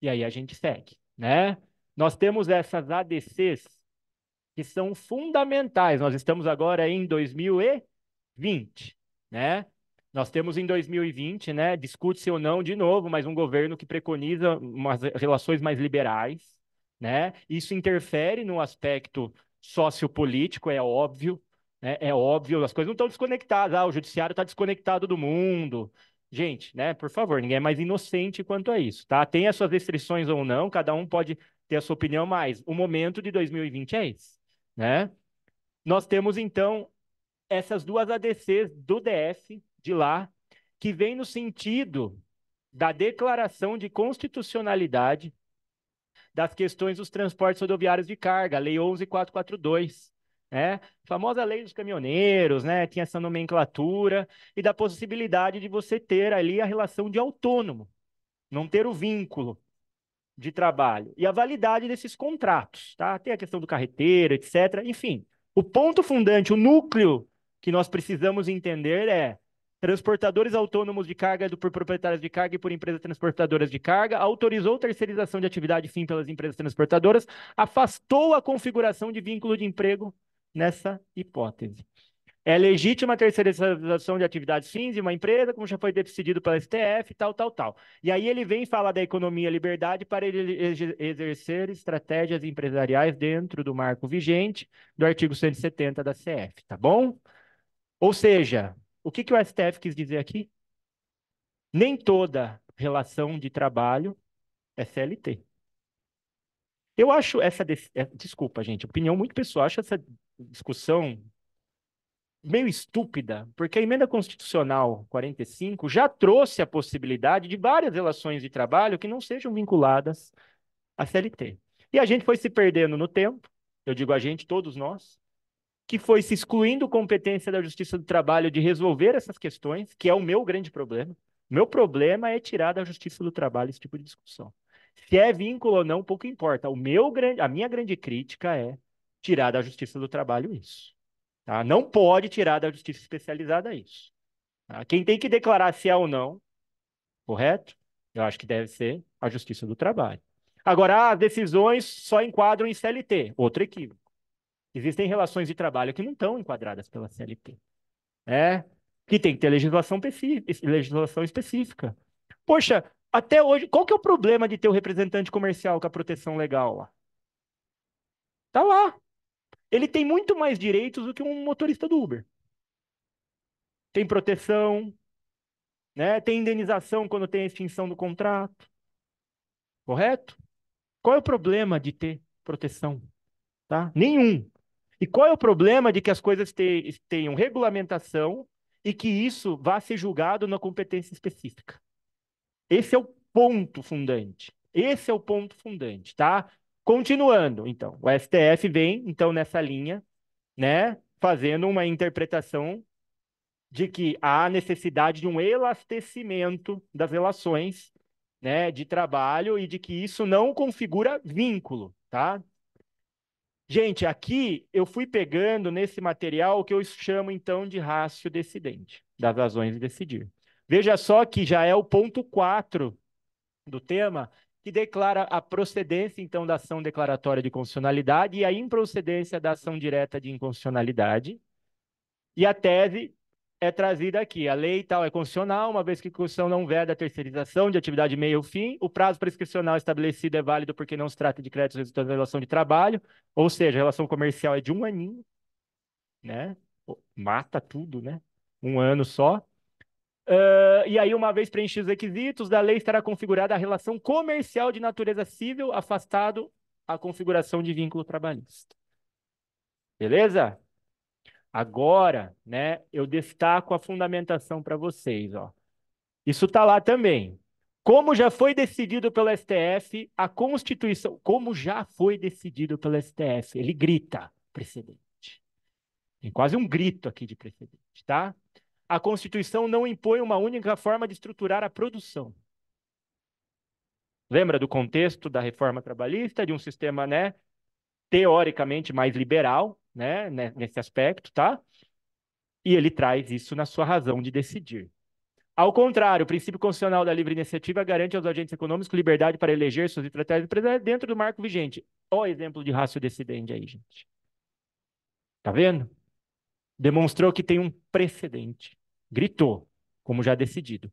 E aí a gente segue, né? Nós temos essas ADCs que são fundamentais. Nós estamos agora em 2020, né? Nós temos em 2020, né? Discute-se ou não de novo, mas um governo que preconiza umas relações mais liberais, né? Isso interfere no aspecto sociopolítico, é óbvio, né? É óbvio, as coisas não estão desconectadas. Ah, o judiciário está desconectado do mundo. Gente, né? Por favor, ninguém é mais inocente quanto a isso, tá? Tem as suas restrições ou não, cada um pode ter a sua opinião, mas o momento de 2020 é esse. Né? Nós temos, então, essas duas ADCs do DF, de lá, que vem no sentido da declaração de constitucionalidade das questões dos transportes rodoviários de carga, Lei 11442, né? Famosa Lei dos Caminhoneiros, né? Tinha essa nomenclatura e da possibilidade de você ter ali a relação de autônomo, não ter o vínculo, de trabalho e a validade desses contratos, tá? Tem a questão do carreteiro, etc. Enfim, o ponto fundante, o núcleo que nós precisamos entender é transportadores autônomos de carga do, por proprietários de carga e por empresas transportadoras de carga, autorizou terceirização de atividade fim pelas empresas transportadoras, afastou a configuração de vínculo de emprego nessa hipótese. É legítima a terceirização de atividades fins de uma empresa, como já foi decidido pela STF, tal, tal, tal. E aí ele vem falar da economia liberdade para ele exercer estratégias empresariais dentro do marco vigente do artigo 170 da CF, tá bom? Ou seja, o que, que o STF quis dizer aqui? Nem toda relação de trabalho é CLT. Eu acho essa. É, desculpa, gente, opinião muito pessoal. Acho essa discussão meio estúpida, porque a emenda constitucional 45 já trouxe a possibilidade de várias relações de trabalho que não sejam vinculadas à CLT. E a gente foi se perdendo no tempo, eu digo a gente, todos nós, que foi se excluindo competência da Justiça do Trabalho de resolver essas questões, que é o meu grande problema. Meu problema é tirar da Justiça do Trabalho esse tipo de discussão. Se é vínculo ou não, pouco importa. O meu grande, a minha grande crítica é tirar da Justiça do Trabalho isso. Tá? Não pode tirar da justiça especializada isso. Tá? Quem tem que declarar se é ou não, correto? Eu acho que deve ser a justiça do trabalho. Agora, as ah, decisões só enquadram em CLT, outro equívoco. Existem relações de trabalho que não estão enquadradas pela CLT. Né? Que tem que ter legislação, legislação específica. Poxa, até hoje, qual que é o problema de ter o representante comercial com a proteção legal lá? Tá lá ele tem muito mais direitos do que um motorista do Uber. Tem proteção, né? tem indenização quando tem extinção do contrato. Correto? Qual é o problema de ter proteção? Tá? Nenhum. E qual é o problema de que as coisas te, tenham regulamentação e que isso vá ser julgado na competência específica? Esse é o ponto fundante. Esse é o ponto fundante, tá? Continuando, então, o STF vem, então, nessa linha, né, fazendo uma interpretação de que há necessidade de um elastecimento das relações, né, de trabalho e de que isso não configura vínculo, tá? Gente, aqui eu fui pegando nesse material o que eu chamo, então, de rácio decidente, das razões de decidir. Veja só que já é o ponto 4 do tema, que declara a procedência, então, da ação declaratória de constitucionalidade e a improcedência da ação direta de inconstitucionalidade. E a tese é trazida aqui. A lei tal é constitucional, uma vez que a Constituição não veda a terceirização de atividade meio-fim, o prazo prescricional estabelecido é válido porque não se trata de créditos resultantes da relação de trabalho, ou seja, a relação comercial é de um aninho, né? Mata tudo, né? Um ano só. Uh, e aí, uma vez preenchidos os requisitos da lei, estará configurada a relação comercial de natureza civil, afastado a configuração de vínculo trabalhista. Beleza? Agora, né, eu destaco a fundamentação para vocês. Ó. Isso está lá também. Como já foi decidido pelo STF, a Constituição, como já foi decidido pelo STF, ele grita precedente. Tem quase um grito aqui de precedente, tá? a Constituição não impõe uma única forma de estruturar a produção. Lembra do contexto da reforma trabalhista, de um sistema, né, teoricamente mais liberal, né, né, nesse aspecto, tá? E ele traz isso na sua razão de decidir. Ao contrário, o princípio constitucional da livre iniciativa garante aos agentes econômicos liberdade para eleger suas estratégias empresariais dentro do marco vigente. Olha o exemplo de rácio decidente aí, gente. Tá vendo? Demonstrou que tem um precedente gritou, como já decidido.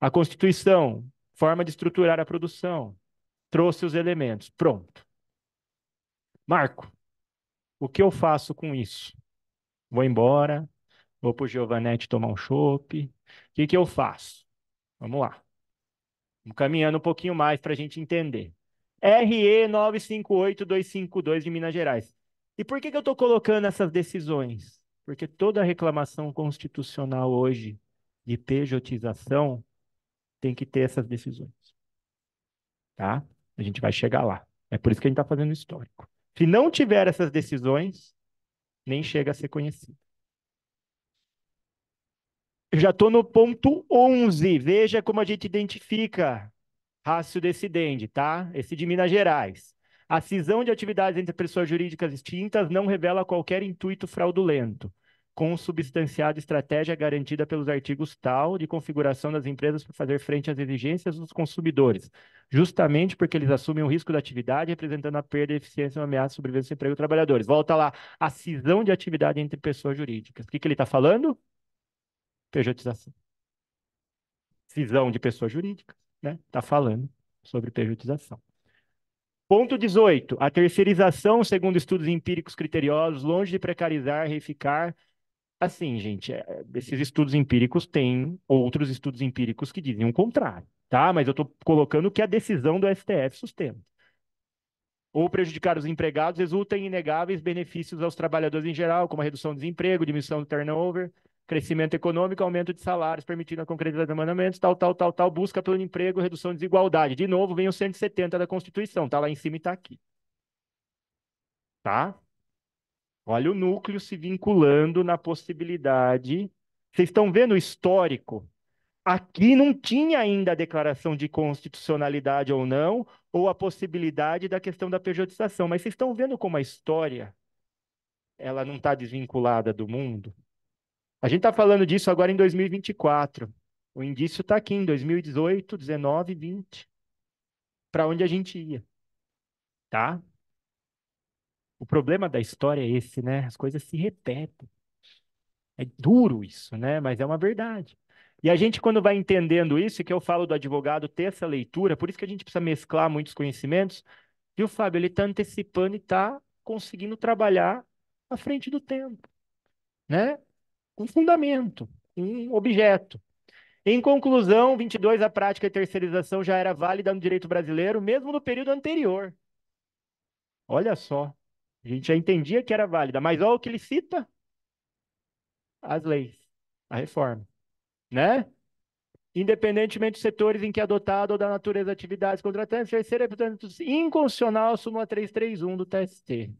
A Constituição, forma de estruturar a produção, trouxe os elementos, pronto. Marco, o que eu faço com isso? Vou embora, vou para o Giovanetti tomar um chopp, o que, que eu faço? Vamos lá. Vamos caminhando um pouquinho mais para a gente entender. RE 958252 de Minas Gerais. E por que, que eu estou colocando essas decisões? Porque toda reclamação constitucional hoje de pejotização tem que ter essas decisões. Tá? A gente vai chegar lá. É por isso que a gente está fazendo histórico. Se não tiver essas decisões, nem chega a ser conhecido. Eu já estou no ponto 11. Veja como a gente identifica rácio decidente, tá? Esse de Minas Gerais. A cisão de atividades entre pessoas jurídicas extintas não revela qualquer intuito fraudulento, com substanciada estratégia garantida pelos artigos tal de configuração das empresas para fazer frente às exigências dos consumidores, justamente porque eles assumem o risco da atividade, representando a perda de eficiência e uma ameaça de sobrevivência do emprego dos trabalhadores. Volta lá, a cisão de atividade entre pessoas jurídicas. O que, que ele está falando? Pejotização. Cisão de pessoas jurídicas, né? Está falando sobre pejotização. Ponto 18. A terceirização, segundo estudos empíricos criteriosos, longe de precarizar, reificar. Assim, gente, é, esses estudos empíricos têm outros estudos empíricos que dizem o contrário, tá? Mas eu estou colocando que a decisão do STF sustenta. Ou prejudicar os empregados resulta em inegáveis benefícios aos trabalhadores em geral, como a redução do desemprego, diminuição do turnover, crescimento econômico, aumento de salários, permitindo a concretização de mandamentos, tal, tal, tal, tal, busca pelo emprego, redução de desigualdade. De novo, vem o 170 da Constituição, tá lá em cima e tá aqui. Tá? Olha o núcleo se vinculando na possibilidade. Vocês estão vendo o histórico? Aqui não tinha ainda a declaração de constitucionalidade ou não, ou a possibilidade da questão da pejotização. Mas vocês estão vendo como a história ela não está desvinculada do mundo? A gente está falando disso agora em 2024. O indício está aqui em 2018, 19, 20. Para onde a gente ia. Tá? O problema da história é esse, né? As coisas se repetem. É duro isso, né? Mas é uma verdade. E a gente, quando vai entendendo isso, que eu falo do advogado ter essa leitura, por isso que a gente precisa mesclar muitos conhecimentos, viu, Fábio? Ele está antecipando e está conseguindo trabalhar à frente do tempo, né? um fundamento, um objeto. Em conclusão, 22, a prática de terceirização já era válida no direito brasileiro, mesmo no período anterior. Olha só, a gente já entendia que era válida, mas olha o que ele cita: as leis, a reforma, né? Independentemente dos setores em que é adotado ou da natureza de atividades contratantes, terceira é, portanto, inconstitucional a súmula 331 do TST.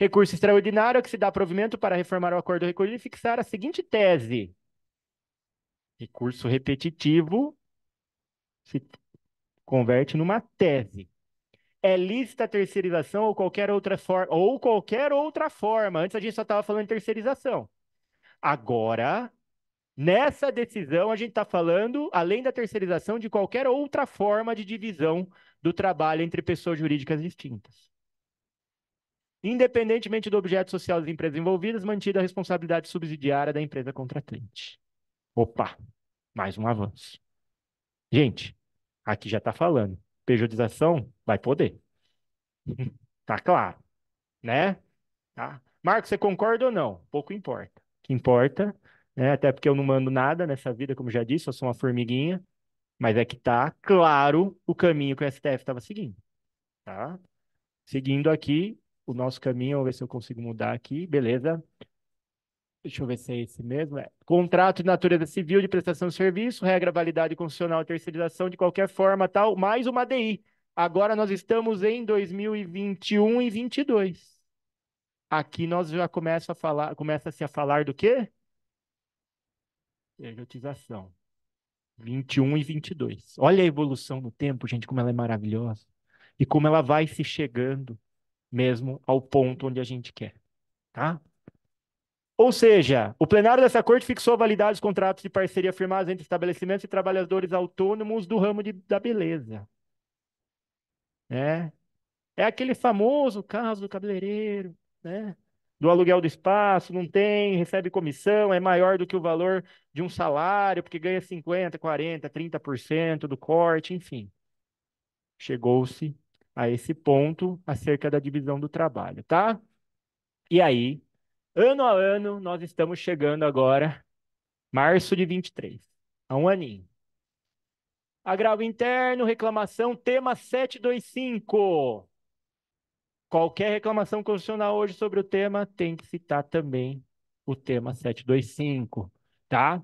Recurso extraordinário que se dá provimento para reformar o acordo recorrido e fixar a seguinte tese. Recurso repetitivo se converte numa tese. É lícita a terceirização ou qualquer outra forma, ou qualquer outra forma. Antes a gente só estava falando em terceirização. Agora, nessa decisão, a gente está falando, além da terceirização, de qualquer outra forma de divisão do trabalho entre pessoas jurídicas distintas independentemente do objeto social das empresas envolvidas, mantida a responsabilidade subsidiária da empresa contratante. Opa, mais um avanço. Gente, aqui já está falando. Pejotização vai poder. tá claro, né? Tá. Marcos, você concorda ou não? Pouco importa. O que importa, né? até porque eu não mando nada nessa vida, como já disse, eu sou uma formiguinha. Mas é que tá claro o caminho que o STF estava seguindo. Tá? Seguindo aqui o nosso caminho, vou ver se eu consigo mudar aqui, beleza. Deixa eu ver se é esse mesmo. É. Contrato de natureza civil de prestação de serviço, regra validade constitucional terceirização de qualquer forma, tal, mais uma DI. Agora nós estamos em 2021 e 22. Aqui nós já começa a falar, começa-se a falar do quê? Erotização. 21 e 22. Olha a evolução do tempo, gente, como ela é maravilhosa. E como ela vai se chegando mesmo ao ponto onde a gente quer. Tá? Ou seja, o plenário dessa corte fixou a validade dos contratos de parceria firmados entre estabelecimentos e trabalhadores autônomos do ramo de, da beleza. Né? É aquele famoso caso do cabeleireiro, né? do aluguel do espaço, não tem, recebe comissão, é maior do que o valor de um salário, porque ganha 50%, 40%, 30% do corte, enfim. Chegou-se a esse ponto acerca da divisão do trabalho, tá? E aí, ano a ano, nós estamos chegando agora, março de 23, a um aninho. Agravo interno, reclamação, tema 725. Qualquer reclamação constitucional hoje sobre o tema tem que citar também o tema 725, tá?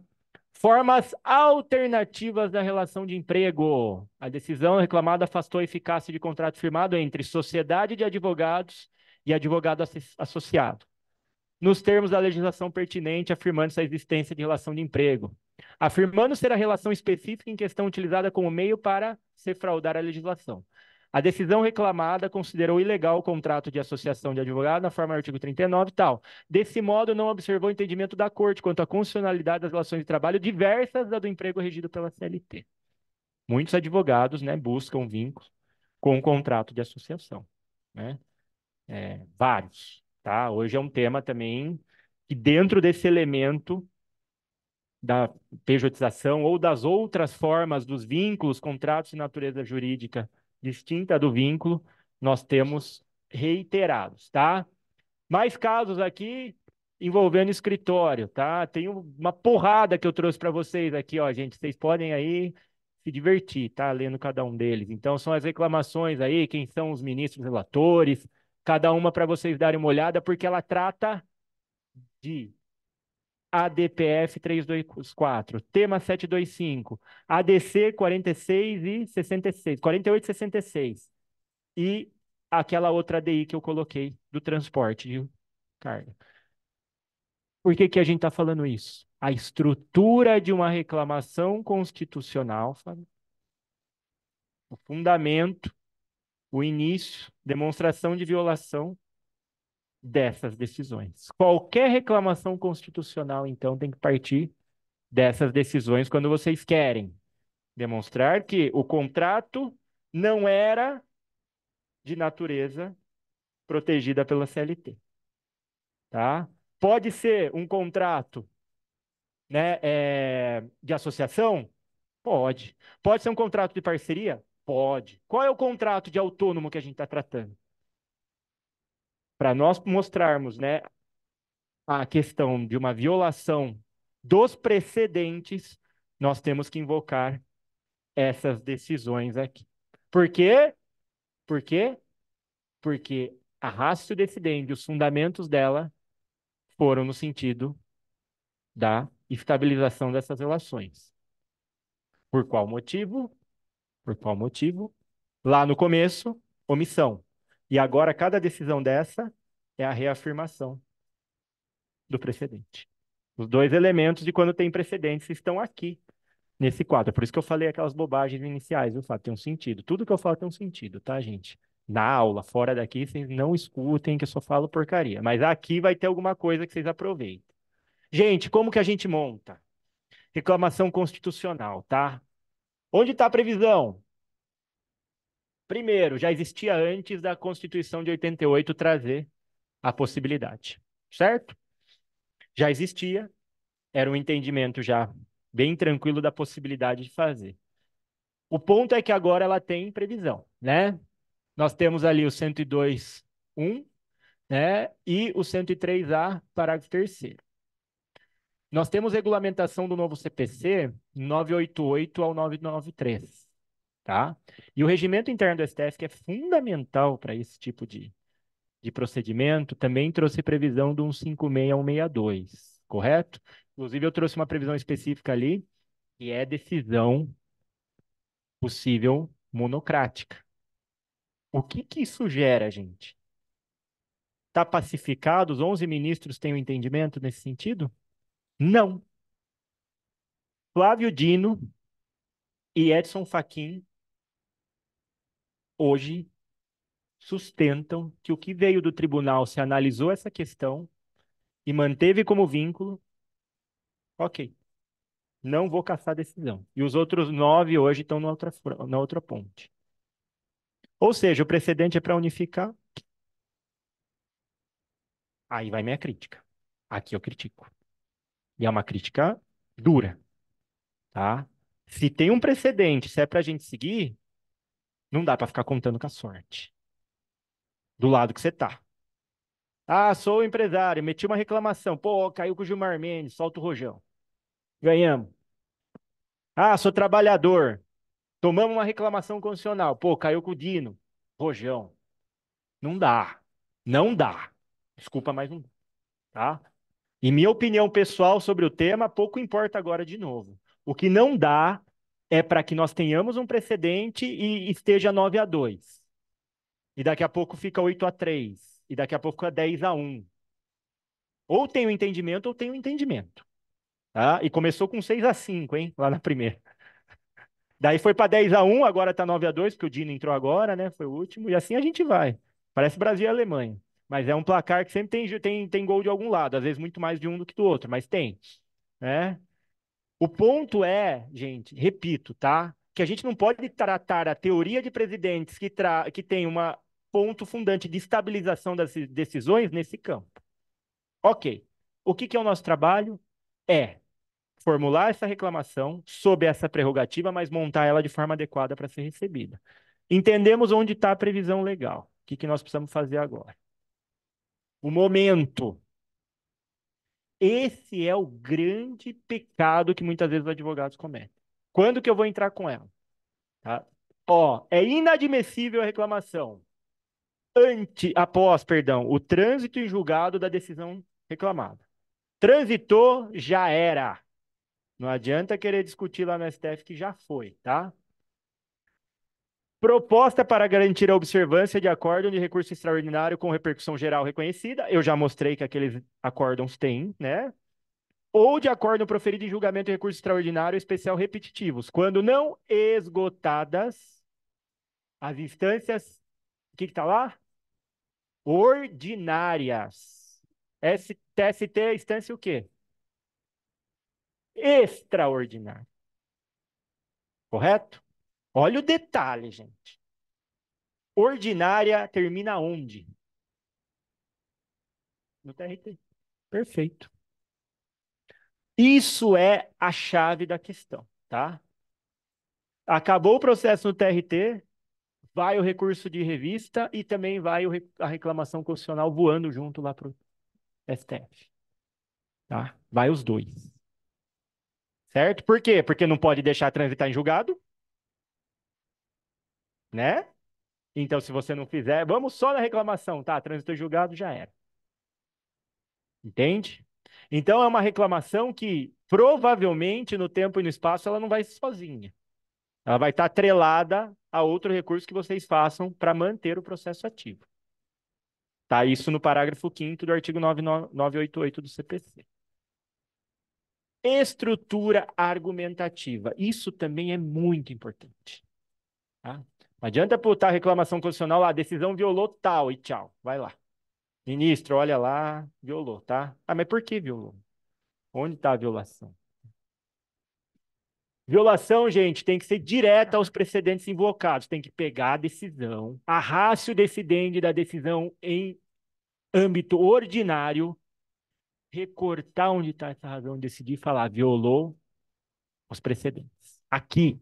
Formas alternativas da relação de emprego. A decisão reclamada afastou a eficácia de contrato firmado entre sociedade de advogados e advogado associado, nos termos da legislação pertinente afirmando-se a existência de relação de emprego, afirmando ser a relação específica em questão utilizada como meio para se fraudar a legislação. A decisão reclamada considerou ilegal o contrato de associação de advogado na forma do artigo 39 e tal. Desse modo, não observou o entendimento da Corte quanto à constitucionalidade das relações de trabalho diversas da do emprego regido pela CLT. Muitos advogados né, buscam vínculos com o contrato de associação. Né? É, vários. Tá? Hoje é um tema também que, dentro desse elemento da pejotização ou das outras formas dos vínculos, contratos de natureza jurídica distinta do vínculo, nós temos reiterados, tá? Mais casos aqui envolvendo escritório, tá? Tem uma porrada que eu trouxe para vocês aqui, ó, gente. Vocês podem aí se divertir, tá? Lendo cada um deles. Então, são as reclamações aí, quem são os ministros relatores, cada uma para vocês darem uma olhada, porque ela trata de ADPF 324, tema 725, ADC 46 e 66, 48 e 66. E aquela outra ADI que eu coloquei do transporte de carga. Por que, que a gente está falando isso? A estrutura de uma reclamação constitucional, Fábio, o fundamento, o início, demonstração de violação, dessas decisões. Qualquer reclamação constitucional, então, tem que partir dessas decisões quando vocês querem demonstrar que o contrato não era de natureza protegida pela CLT. Tá? Pode ser um contrato né, é, de associação? Pode. Pode ser um contrato de parceria? Pode. Qual é o contrato de autônomo que a gente está tratando? para nós mostrarmos né, a questão de uma violação dos precedentes, nós temos que invocar essas decisões aqui. Por quê? Por quê? Porque a ratio decidendi, os fundamentos dela foram no sentido da estabilização dessas relações. Por qual motivo? Por qual motivo? Lá no começo, omissão. E agora cada decisão dessa é a reafirmação do precedente. Os dois elementos de quando tem precedentes estão aqui nesse quadro. Por isso que eu falei aquelas bobagens iniciais, viu, Fábio? Tem um sentido. Tudo que eu falo tem um sentido, tá, gente? Na aula, fora daqui, vocês não escutem que eu só falo porcaria. Mas aqui vai ter alguma coisa que vocês aproveitem. Gente, como que a gente monta? Reclamação constitucional, tá? Onde está a previsão? Primeiro, já existia antes da Constituição de 88 trazer a possibilidade, certo? Já existia, era um entendimento já bem tranquilo da possibilidade de fazer. O ponto é que agora ela tem previsão, né? Nós temos ali o 102.1, né? E o 103A, parágrafo 3 Nós temos regulamentação do novo CPC 988 ao 993. Tá? E o regimento interno do STF, que é fundamental para esse tipo de, de procedimento, também trouxe previsão do 156-162, correto? Inclusive, eu trouxe uma previsão específica ali, que é decisão possível monocrática. O que, que isso gera, gente? Está pacificado? Os 11 ministros têm um entendimento nesse sentido? Não. Flávio Dino e Edson Fachin hoje sustentam que o que veio do tribunal se analisou essa questão e manteve como vínculo, ok, não vou caçar decisão. E os outros nove hoje estão na outra, na outra ponte. Ou seja, o precedente é para unificar. Aí vai minha crítica. Aqui eu critico. E é uma crítica dura. Tá? Se tem um precedente, se é para a gente seguir, não dá para ficar contando com a sorte. Do lado que você tá. Ah, sou empresário, meti uma reclamação. Pô, caiu com o Gilmar Mendes, solta o rojão. Ganhamos. Ah, sou trabalhador. Tomamos uma reclamação condicional. Pô, caiu com o Dino. Rojão. Não dá. Não dá. Desculpa, mas não dá. Tá? E minha opinião pessoal sobre o tema pouco importa agora de novo. O que não dá é para que nós tenhamos um precedente e esteja 9 a 2. E daqui a pouco fica 8 a 3. E daqui a pouco fica 10 a 1. Ou tem o um entendimento ou tem o um entendimento. Tá? E começou com 6 a 5, hein? Lá na primeira. Daí foi para 10 a 1, agora está 9 a 2, porque o Dino entrou agora, né? Foi o último. E assim a gente vai. Parece Brasil e Alemanha. Mas é um placar que sempre tem, tem, tem gol de algum lado. Às vezes muito mais de um do que do outro, mas tem. Né? O ponto é, gente, repito, tá? Que a gente não pode tratar a teoria de presidentes que, tra... que tem um ponto fundante de estabilização das decisões nesse campo. Ok. O que, que é o nosso trabalho? É formular essa reclamação sob essa prerrogativa, mas montar ela de forma adequada para ser recebida. Entendemos onde está a previsão legal. O que, que nós precisamos fazer agora? O momento esse é o grande pecado que muitas vezes os advogados cometem. Quando que eu vou entrar com ela? Tá? Ó, é inadmissível a reclamação ante, após, perdão, o trânsito em julgado da decisão reclamada. Transitou, já era. Não adianta querer discutir lá no STF que já foi, tá? Proposta para garantir a observância de acórdão de recurso extraordinário com repercussão geral reconhecida. Eu já mostrei que aqueles acórdãos têm, né? Ou de acórdão proferido em julgamento de recurso extraordinário especial repetitivos, quando não esgotadas as instâncias. O que está lá? Ordinárias. TST é instância o quê? Extraordinária. Correto? Olha o detalhe, gente. Ordinária termina onde? No TRT. Perfeito. Isso é a chave da questão, tá? Acabou o processo no TRT, vai o recurso de revista e também vai a reclamação constitucional voando junto lá para o STF. Tá? Vai os dois. Certo? Por quê? Porque não pode deixar transitar em julgado, né? Então, se você não fizer, vamos só na reclamação, tá? Trânsito julgado já era. Entende? Então, é uma reclamação que provavelmente no tempo e no espaço ela não vai sozinha. Ela vai estar atrelada a outro recurso que vocês façam para manter o processo ativo. Tá isso no parágrafo 5 do artigo 988 do CPC. Estrutura argumentativa. Isso também é muito importante. Tá? Não adianta botar reclamação constitucional lá, decisão violou tal e tchau. Vai lá. Ministro, olha lá, violou, tá? Ah, mas por que violou? Onde está a violação? Violação, gente, tem que ser direta aos precedentes invocados. Tem que pegar a decisão, a o decidente da decisão em âmbito ordinário, recortar onde está essa razão de decidir e falar, violou os precedentes. Aqui,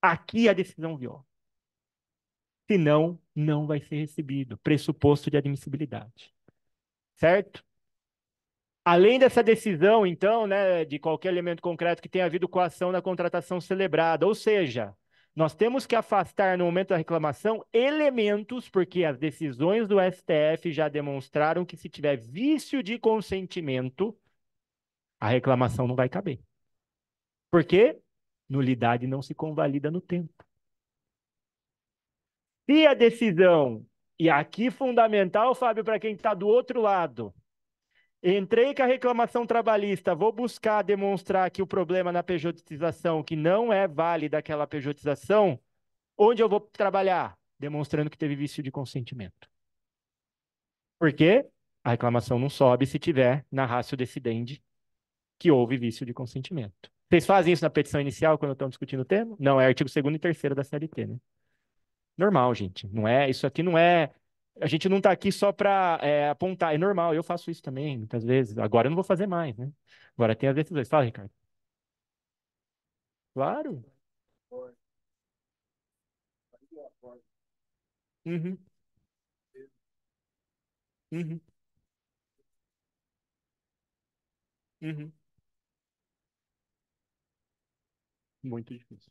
aqui a decisão viola senão não vai ser recebido. Pressuposto de admissibilidade. Certo? Além dessa decisão, então, né, de qualquer elemento concreto que tenha havido coação na contratação celebrada, ou seja, nós temos que afastar no momento da reclamação elementos, porque as decisões do STF já demonstraram que se tiver vício de consentimento, a reclamação não vai caber. Porque nulidade não se convalida no tempo. Se a decisão, e aqui fundamental, Fábio, para quem está do outro lado, entrei com a reclamação trabalhista, vou buscar demonstrar que o problema na pejotização, que não é válida aquela pejotização, onde eu vou trabalhar? Demonstrando que teve vício de consentimento. Por quê? A reclamação não sobe se tiver na ratio decidendi que houve vício de consentimento. Vocês fazem isso na petição inicial quando estão discutindo o tema? Não, é artigo 2 e 3 da CLT, né? normal, gente. Não é, isso aqui não é. A gente não está aqui só para é, apontar. É normal, eu faço isso também, muitas vezes. Agora eu não vou fazer mais, né? Agora tem as decisões. Fala, Ricardo. Claro. Uhum. Uhum. Uhum. Muito difícil.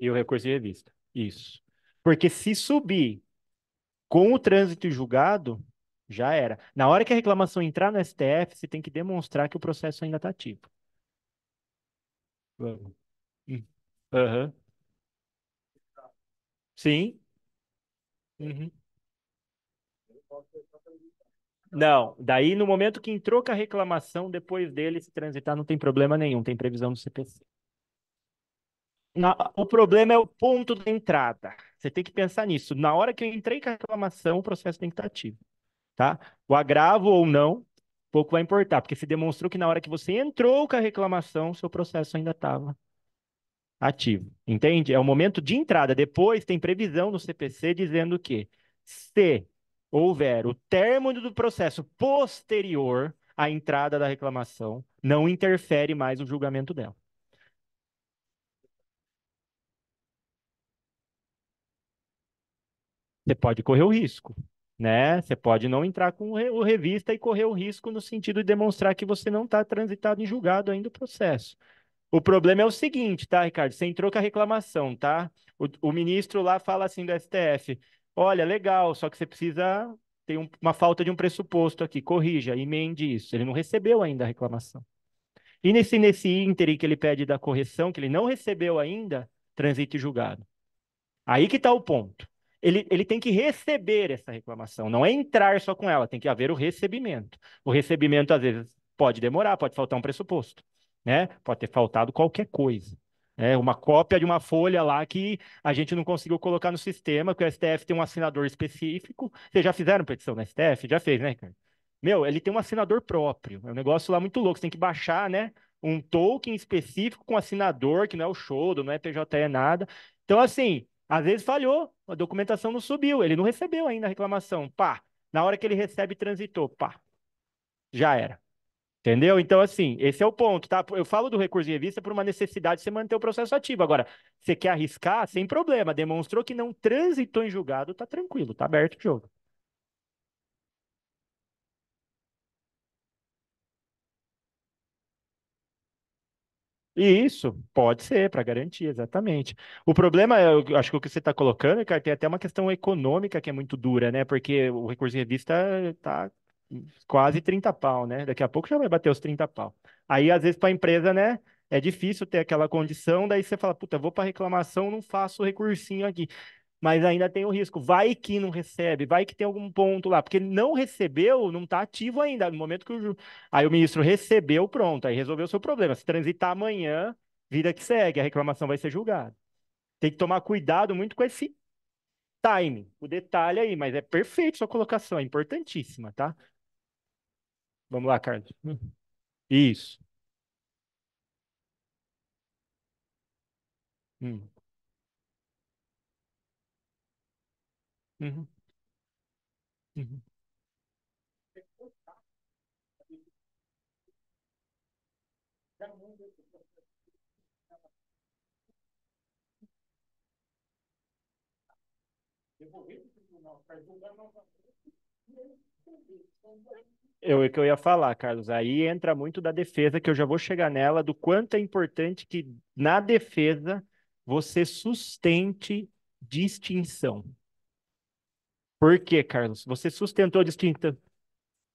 E o recurso de revista. Isso. Porque se subir com o trânsito julgado, já era. Na hora que a reclamação entrar no STF, você tem que demonstrar que o processo ainda está ativo. Vamos. Uhum. Sim. Uhum. Não, daí no momento que entrou com a reclamação, depois dele se transitar, não tem problema nenhum, tem previsão do CPC. Na, o problema é o ponto de entrada. Você tem que pensar nisso. Na hora que eu entrei com a reclamação, o processo tem que estar ativo. Tá? O agravo ou não, pouco vai importar, porque se demonstrou que na hora que você entrou com a reclamação, seu processo ainda estava ativo. Entende? É o momento de entrada. Depois tem previsão no CPC dizendo que se houver o uhum. término do processo posterior à entrada da reclamação, não interfere mais o julgamento dela. Você pode correr o risco, né? Você pode não entrar com o revista e correr o risco no sentido de demonstrar que você não está transitado em julgado ainda o processo. O problema é o seguinte, tá, Ricardo? Você entrou com a reclamação, tá? O, o ministro lá fala assim do STF: olha, legal, só que você precisa ter um, uma falta de um pressuposto aqui, corrija, emende isso. Ele não recebeu ainda a reclamação. E nesse, nesse ínterim que ele pede da correção, que ele não recebeu ainda, transite julgado. Aí que está o ponto. Ele, ele tem que receber essa reclamação, não é entrar só com ela, tem que haver o recebimento. O recebimento, às vezes, pode demorar, pode faltar um pressuposto, né? Pode ter faltado qualquer coisa. É uma cópia de uma folha lá que a gente não conseguiu colocar no sistema, que o STF tem um assinador específico. Vocês já fizeram petição na STF? Já fez, né, Ricardo? Meu, ele tem um assinador próprio. É um negócio lá muito louco. Você tem que baixar, né? Um token específico com assinador, que não é o Shodo, não é PJE, é nada. Então, assim, às vezes falhou, a documentação não subiu, ele não recebeu ainda a reclamação. Pá, na hora que ele recebe, transitou. Pá, já era. Entendeu? Então, assim, esse é o ponto, tá? Eu falo do recurso em revista por uma necessidade de você manter o processo ativo. Agora, você quer arriscar? Sem problema. Demonstrou que não transitou em julgado, tá tranquilo, tá aberto o jogo. E isso pode ser para garantir, exatamente. O problema, é, eu acho que o que você está colocando, cara, tem até uma questão econômica que é muito dura, né? Porque o recurso em revista está quase 30 pau, né? Daqui a pouco já vai bater os 30 pau. Aí, às vezes, para a empresa, né? É difícil ter aquela condição, daí você fala, puta, vou para reclamação, não faço recursinho aqui. Mas ainda tem o risco. Vai que não recebe, vai que tem algum ponto lá, porque não recebeu, não está ativo ainda. No momento que o. Aí o ministro recebeu, pronto, aí resolveu o seu problema. Se transitar amanhã, vida que segue, a reclamação vai ser julgada. Tem que tomar cuidado muito com esse time, o detalhe aí, mas é perfeito sua colocação, é importantíssima, tá? Vamos lá, Carlos. Hum. Isso. Hum. Uhum. Uhum. Devolver para o tribunal, para julgar novamente, e ele eu, é que eu ia falar, Carlos, aí entra muito da defesa, que eu já vou chegar nela, do quanto é importante que na defesa você sustente distinção. Por quê, Carlos? Você sustentou distinção.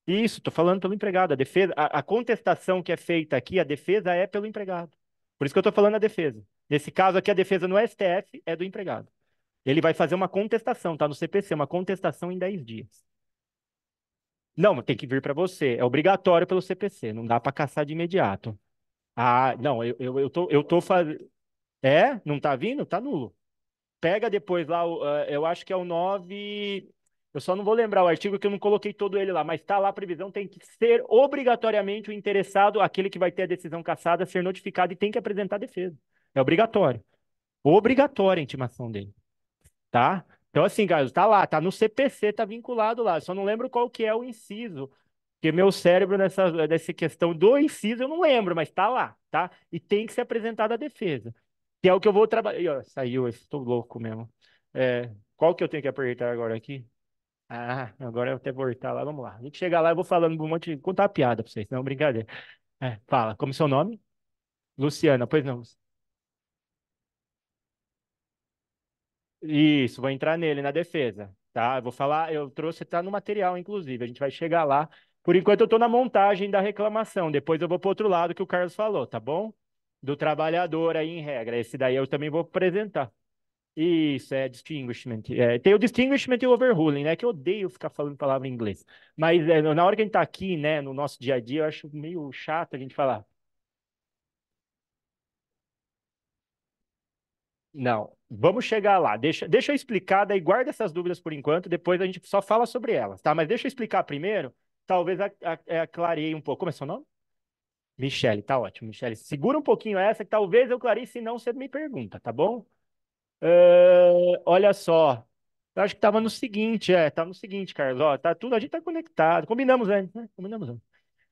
Isso, estou falando pelo empregado. A defesa, a, a, contestação que é feita aqui, a defesa é pelo empregado. Por isso que eu estou falando a defesa. Nesse caso aqui, a defesa no STF é do empregado. Ele vai fazer uma contestação, tá no CPC, uma contestação em 10 dias. Não, tem que vir para você. É obrigatório pelo CPC, não dá para caçar de imediato. Ah, não, eu, eu, eu tô, eu tô fazendo. É? Não tá vindo? Tá nulo. Pega depois lá, ah, eu acho que é o 9. Eu só não vou lembrar o artigo que eu não coloquei todo ele lá, mas tá lá a previsão, tem que ser obrigatoriamente o interessado, aquele que vai ter a decisão caçada, ser notificado e tem que apresentar a defesa. É obrigatório. Obrigatória a intimação dele. Tá? Então, assim, Carlos, tá lá, tá no CPC, tá vinculado lá. Só não lembro qual que é o inciso, porque meu cérebro nessa, nessa questão do inciso eu não lembro, mas tá lá, tá? E tem que ser apresentada a defesa. Que é o que eu vou trabalhar. Saiu, estou louco mesmo. É, qual que eu tenho que apertar agora aqui? Ah, agora eu até vou voltar lá, vamos lá. A gente chegar lá, eu vou falando um monte de... Contar uma piada pra vocês, não, brincadeira. É, fala, como é seu nome? Luciana, pois não. Isso, vou entrar nele na defesa, tá? Eu vou falar, eu trouxe, tá no material, inclusive, a gente vai chegar lá. Por enquanto eu estou na montagem da reclamação, depois eu vou para outro lado que o Carlos falou, tá bom? Do trabalhador aí em regra, esse daí eu também vou apresentar. Isso, é distinguishment. É, tem o distinguishment e o overruling, né? Que eu odeio ficar falando palavra em inglês. Mas é, na hora que a gente está aqui, né, no nosso dia a dia, eu acho meio chato a gente falar. Não, Vamos chegar lá. Deixa, deixa eu explicar, daí guarda essas dúvidas por enquanto, depois a gente só fala sobre elas, tá? Mas deixa eu explicar primeiro, talvez é, aclarei um pouco. Como é seu nome? Michele, tá ótimo. Michele, segura um pouquinho essa, que talvez eu clareie, se não você me pergunta, tá bom? Uh, olha só. Eu acho que tava no seguinte, é, tava no seguinte, Carlos, ó, tá tudo, a gente tá conectado. Combinamos antes, né? Combinamos antes.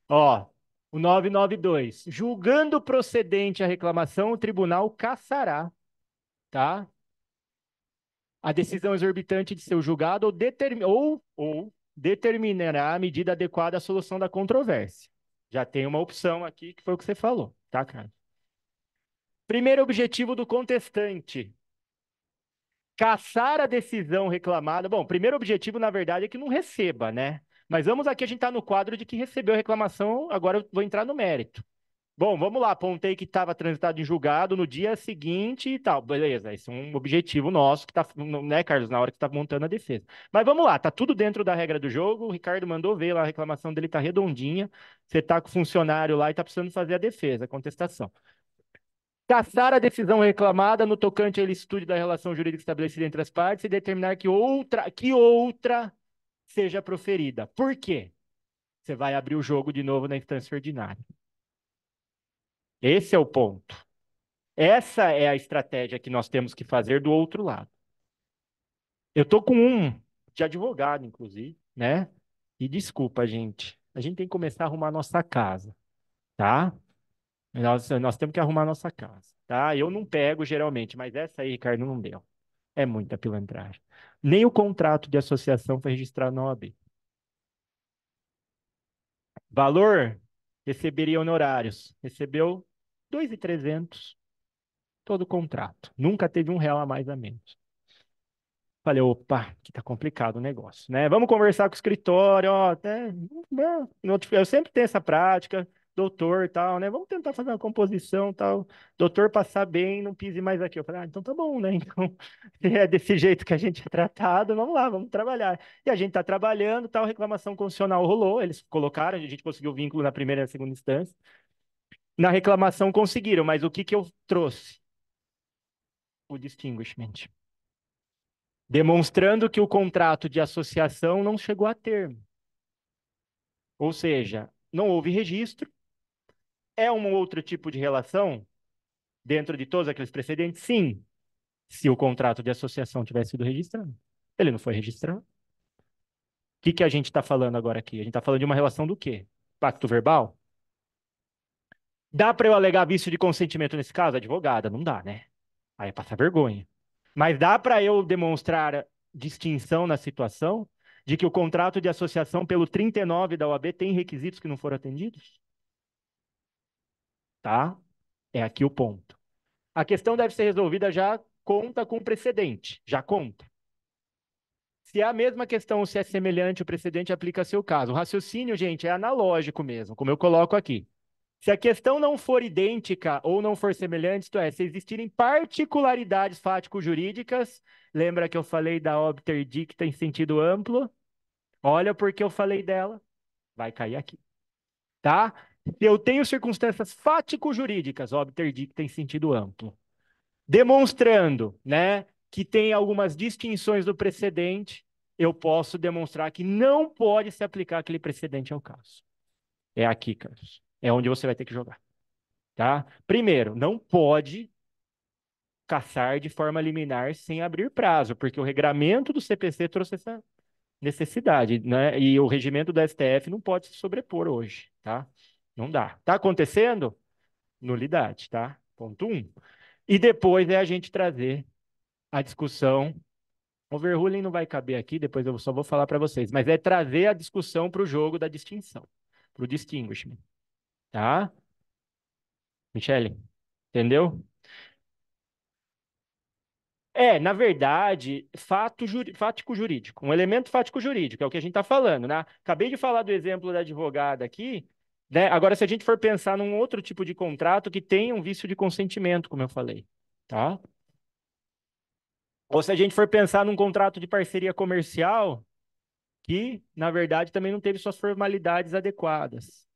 Ó, o 992. Julgando procedente a reclamação, o tribunal caçará tá? A decisão exorbitante de seu julgado ou, determin... ou, ou determinará a medida adequada à solução da controvérsia. Já tem uma opção aqui que foi o que você falou, tá, cara? Primeiro objetivo do contestante: caçar a decisão reclamada. Bom, primeiro objetivo, na verdade, é que não receba, né? Mas vamos aqui, a gente está no quadro de que recebeu a reclamação, agora eu vou entrar no mérito. Bom, vamos lá, apontei que estava transitado em julgado no dia seguinte e tal. Beleza, esse é um objetivo nosso que tá, né, Carlos, na hora que está montando a defesa. Mas vamos lá, tá tudo dentro da regra do jogo. O Ricardo mandou ver lá, a reclamação dele tá redondinha. Você tá com o funcionário lá e tá precisando fazer a defesa, a contestação. Caçar a decisão reclamada no tocante à ilicitude da relação jurídica estabelecida entre as partes e determinar que outra, que outra seja proferida. Por quê? Você vai abrir o jogo de novo na instância ordinária. Esse é o ponto. Essa é a estratégia que nós temos que fazer do outro lado. Eu tô com um de advogado, inclusive, né? E desculpa, gente. A gente tem que começar a arrumar a nossa casa, tá? Nós, nós temos que arrumar a nossa casa, tá? Eu não pego geralmente, mas essa aí, Ricardo, não deu. É muita pilantragem. Nem o contrato de associação foi registrado na OAB. Valor receberia honorários. Recebeu 2,300 todo o contrato. Nunca teve um real a mais a menos. Falei, opa, que tá complicado o negócio, né? Vamos conversar com o escritório, ó, né? Eu sempre tenho essa prática, doutor e tal, né? Vamos tentar fazer uma composição tal. Doutor passar bem, não pise mais aqui. Eu falei, ah, então tá bom, né? Então, é desse jeito que a gente é tratado, vamos lá, vamos trabalhar. E a gente tá trabalhando, tal, reclamação constitucional rolou, eles colocaram, a gente conseguiu vínculo na primeira e na segunda instância. Na reclamação conseguiram, mas o que que eu trouxe? O distinguishment. Demonstrando que o contrato de associação não chegou a termo. Ou seja, não houve registro, é um outro tipo de relação dentro de todos aqueles precedentes? Sim. Se o contrato de associação tivesse sido registrado. Ele não foi registrado. O que, que a gente está falando agora aqui? A gente está falando de uma relação do quê? Pacto verbal? Dá para eu alegar vício de consentimento nesse caso? Advogada, não dá, né? Aí é passar vergonha. Mas dá para eu demonstrar distinção na situação de que o contrato de associação pelo 39 da OAB tem requisitos que não foram atendidos? tá? É aqui o ponto. A questão deve ser resolvida já conta com precedente, já conta. Se é a mesma questão, se é semelhante, o precedente aplica-se ao caso. O raciocínio, gente, é analógico mesmo, como eu coloco aqui. Se a questão não for idêntica ou não for semelhante, isto é, se existirem particularidades fático-jurídicas, lembra que eu falei da obter dicta em sentido amplo? Olha porque eu falei dela, vai cair aqui. Tá? eu tenho circunstâncias fático-jurídicas, obter interdicta em sentido amplo, demonstrando né, que tem algumas distinções do precedente, eu posso demonstrar que não pode se aplicar aquele precedente ao caso. É aqui, Carlos. É onde você vai ter que jogar. Tá? Primeiro, não pode caçar de forma liminar sem abrir prazo, porque o regramento do CPC trouxe essa necessidade, né? E o regimento do STF não pode se sobrepor hoje, tá? Não dá. Está acontecendo? Nulidade, tá? Ponto um. E depois é a gente trazer a discussão. Overruling não vai caber aqui, depois eu só vou falar para vocês, mas é trazer a discussão para o jogo da distinção, para o distinguishment. Tá? Michele, entendeu? É, na verdade, fato fático jurídico, um elemento fático jurídico, é o que a gente está falando, né? Acabei de falar do exemplo da advogada aqui, né? Agora, se a gente for pensar num outro tipo de contrato que tem um vício de consentimento, como eu falei, tá? Ou se a gente for pensar num contrato de parceria comercial que, na verdade, também não teve suas formalidades adequadas,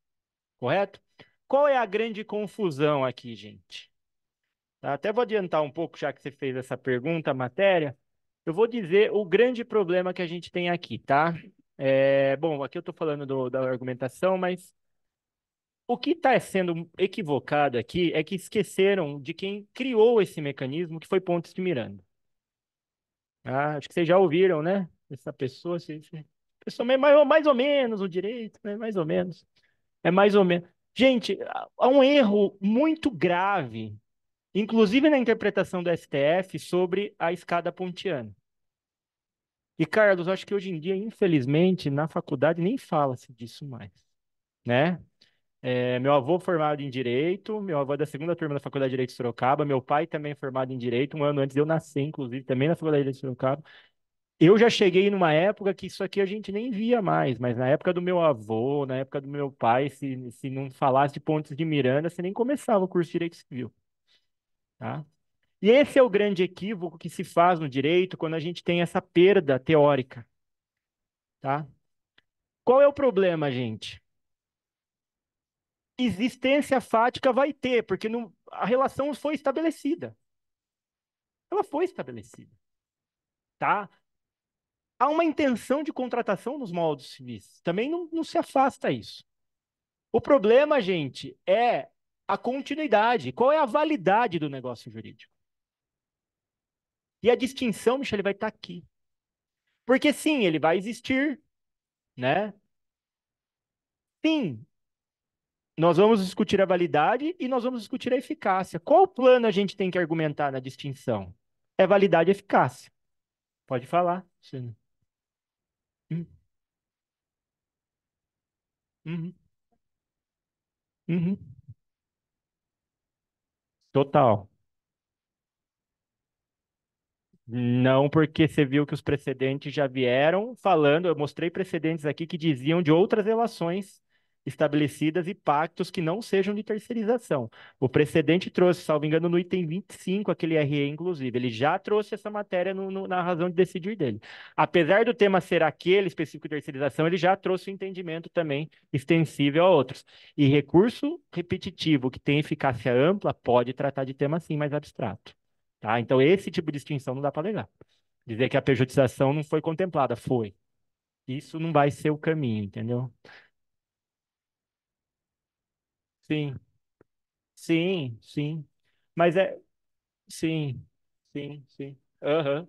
correto? Qual é a grande confusão aqui, gente? Tá? Até vou adiantar um pouco, já que você fez essa pergunta, a matéria. Eu vou dizer o grande problema que a gente tem aqui, tá? É, bom, aqui eu estou falando do, da argumentação, mas o que está sendo equivocado aqui é que esqueceram de quem criou esse mecanismo, que foi Pontes de Miranda. Ah, acho que vocês já ouviram, né? Essa pessoa, pessoa mais, mais ou menos o direito, né? mais ou menos. É mais ou menos. Gente, há um erro muito grave, inclusive na interpretação do STF, sobre a escada pontiana. E, Carlos, acho que hoje em dia, infelizmente, na faculdade nem fala-se disso mais. Né? É, meu avô formado em Direito, meu avô é da segunda turma da Faculdade de Direito de Sorocaba, meu pai também formado em Direito, um ano antes de eu nascer, inclusive, também na Faculdade de Direito de Sorocaba. Eu já cheguei numa época que isso aqui a gente nem via mais, mas na época do meu avô, na época do meu pai, se, se não falasse de Pontes de Miranda, você nem começava o curso de Direito Civil. Tá? E esse é o grande equívoco que se faz no direito quando a gente tem essa perda teórica. Tá? Qual é o problema, gente? existência fática vai ter, porque não, a relação foi estabelecida. Ela foi estabelecida. Tá? Há uma intenção de contratação nos moldes civis. Também não, não se afasta isso. O problema, gente, é a continuidade. Qual é a validade do negócio jurídico? E a distinção, Michel, vai estar tá aqui. Porque sim, ele vai existir, né? Sim, nós vamos discutir a validade e nós vamos discutir a eficácia. Qual plano a gente tem que argumentar na distinção? É validade e eficácia. Pode falar, Sina. Uhum. uhum. Uhum. Total. Não, porque você viu que os precedentes já vieram falando. Eu mostrei precedentes aqui que diziam de outras relações estabelecidas e pactos que não sejam de terceirização. O precedente trouxe, salvo engano, no item 25, aquele RE, inclusive. Ele já trouxe essa matéria no, no, na razão de decidir dele. Apesar do tema ser aquele específico de terceirização, ele já trouxe o um entendimento também extensível a outros. E recurso repetitivo que tem eficácia ampla pode tratar de tema, sim, mais abstrato. Tá? Então, esse tipo de distinção não dá para alegar. Dizer que a pejotização não foi contemplada, foi. Isso não vai ser o caminho, entendeu? Sim, sim, sim. Mas é. Sim, sim, sim. Aham.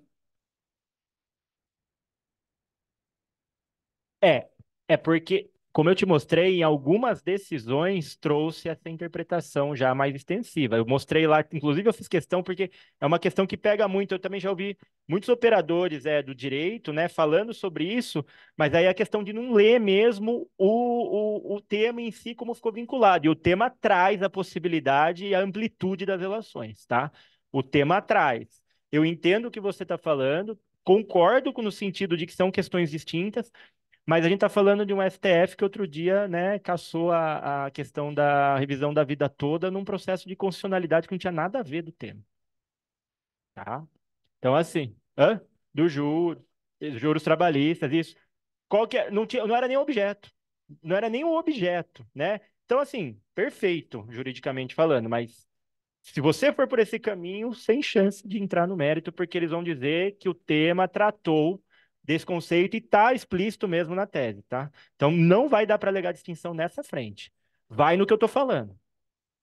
É, é porque como eu te mostrei, em algumas decisões trouxe essa interpretação já mais extensiva. Eu mostrei lá, inclusive eu fiz questão, porque é uma questão que pega muito. Eu também já ouvi muitos operadores é, do direito né, falando sobre isso, mas aí é a questão de não ler mesmo o, o, o tema em si, como ficou vinculado. E o tema traz a possibilidade e a amplitude das relações, tá? O tema traz. Eu entendo o que você está falando, concordo com no sentido de que são questões distintas, mas a gente está falando de um STF que outro dia né, caçou a, a questão da revisão da vida toda num processo de constitucionalidade que não tinha nada a ver do tema. Tá? Então, assim, hã? do juro, juros trabalhistas, isso. Qual que é? não, tinha, não era nem objeto. Não era nem um objeto, né? Então, assim, perfeito, juridicamente falando, mas se você for por esse caminho, sem chance de entrar no mérito, porque eles vão dizer que o tema tratou desse conceito e está explícito mesmo na tese, tá? Então não vai dar para alegar distinção nessa frente. Vai no que eu estou falando,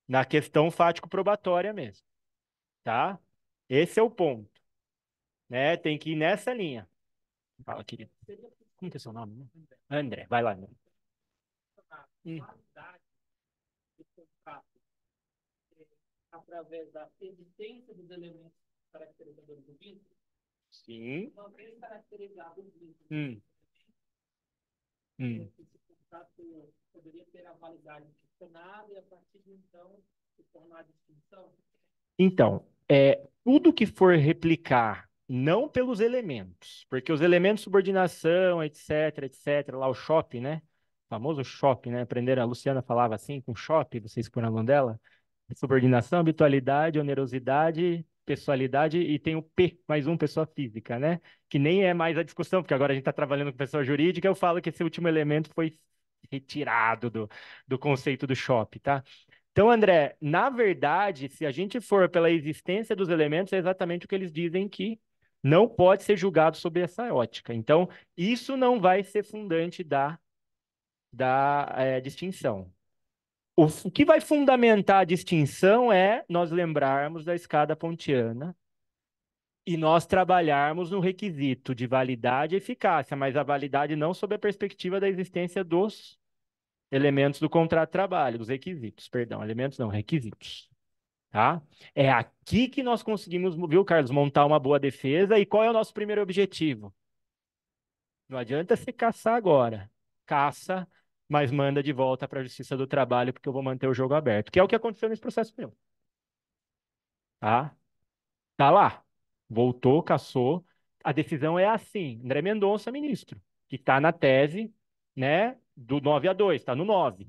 na questão fático-probatória mesmo, tá? Esse é o ponto, né? Tem que ir nessa linha. Fala, querido. Como que é seu nome? Né? André, vai lá. André. Hum. Através da existência dos elementos caracterizadores do vínculo, Sim. hum. hum. então é, tudo que for replicar não pelos elementos, porque os elementos subordinação, etc, etc, lá o shopping, né? O famoso shopping, né? Aprenderam, a Luciana falava assim, com shopping, vocês foram aluno dela, subordinação, habitualidade, onerosidade, pessoalidade e tem o P, mais um, pessoa física, né? Que nem é mais a discussão, porque agora a gente está trabalhando com pessoa jurídica, eu falo que esse último elemento foi retirado do, do conceito do shop, tá? Então, André, na verdade, se a gente for pela existência dos elementos, é exatamente o que eles dizem que não pode ser julgado sob essa ótica. Então, isso não vai ser fundante da, da é, distinção o que vai fundamentar a distinção é nós lembrarmos da escada pontiana e nós trabalharmos no requisito de validade e eficácia, mas a validade não sob a perspectiva da existência dos elementos do contrato de trabalho, dos requisitos, perdão, elementos não, requisitos. Tá? É aqui que nós conseguimos, viu, Carlos, montar uma boa defesa e qual é o nosso primeiro objetivo? Não adianta se caçar agora. Caça mas manda de volta para a Justiça do Trabalho, porque eu vou manter o jogo aberto, que é o que aconteceu nesse processo meu. Tá? Tá lá. Voltou, caçou. A decisão é assim. André Mendonça, ministro, que está na tese né, do 9 a 2, está no 9.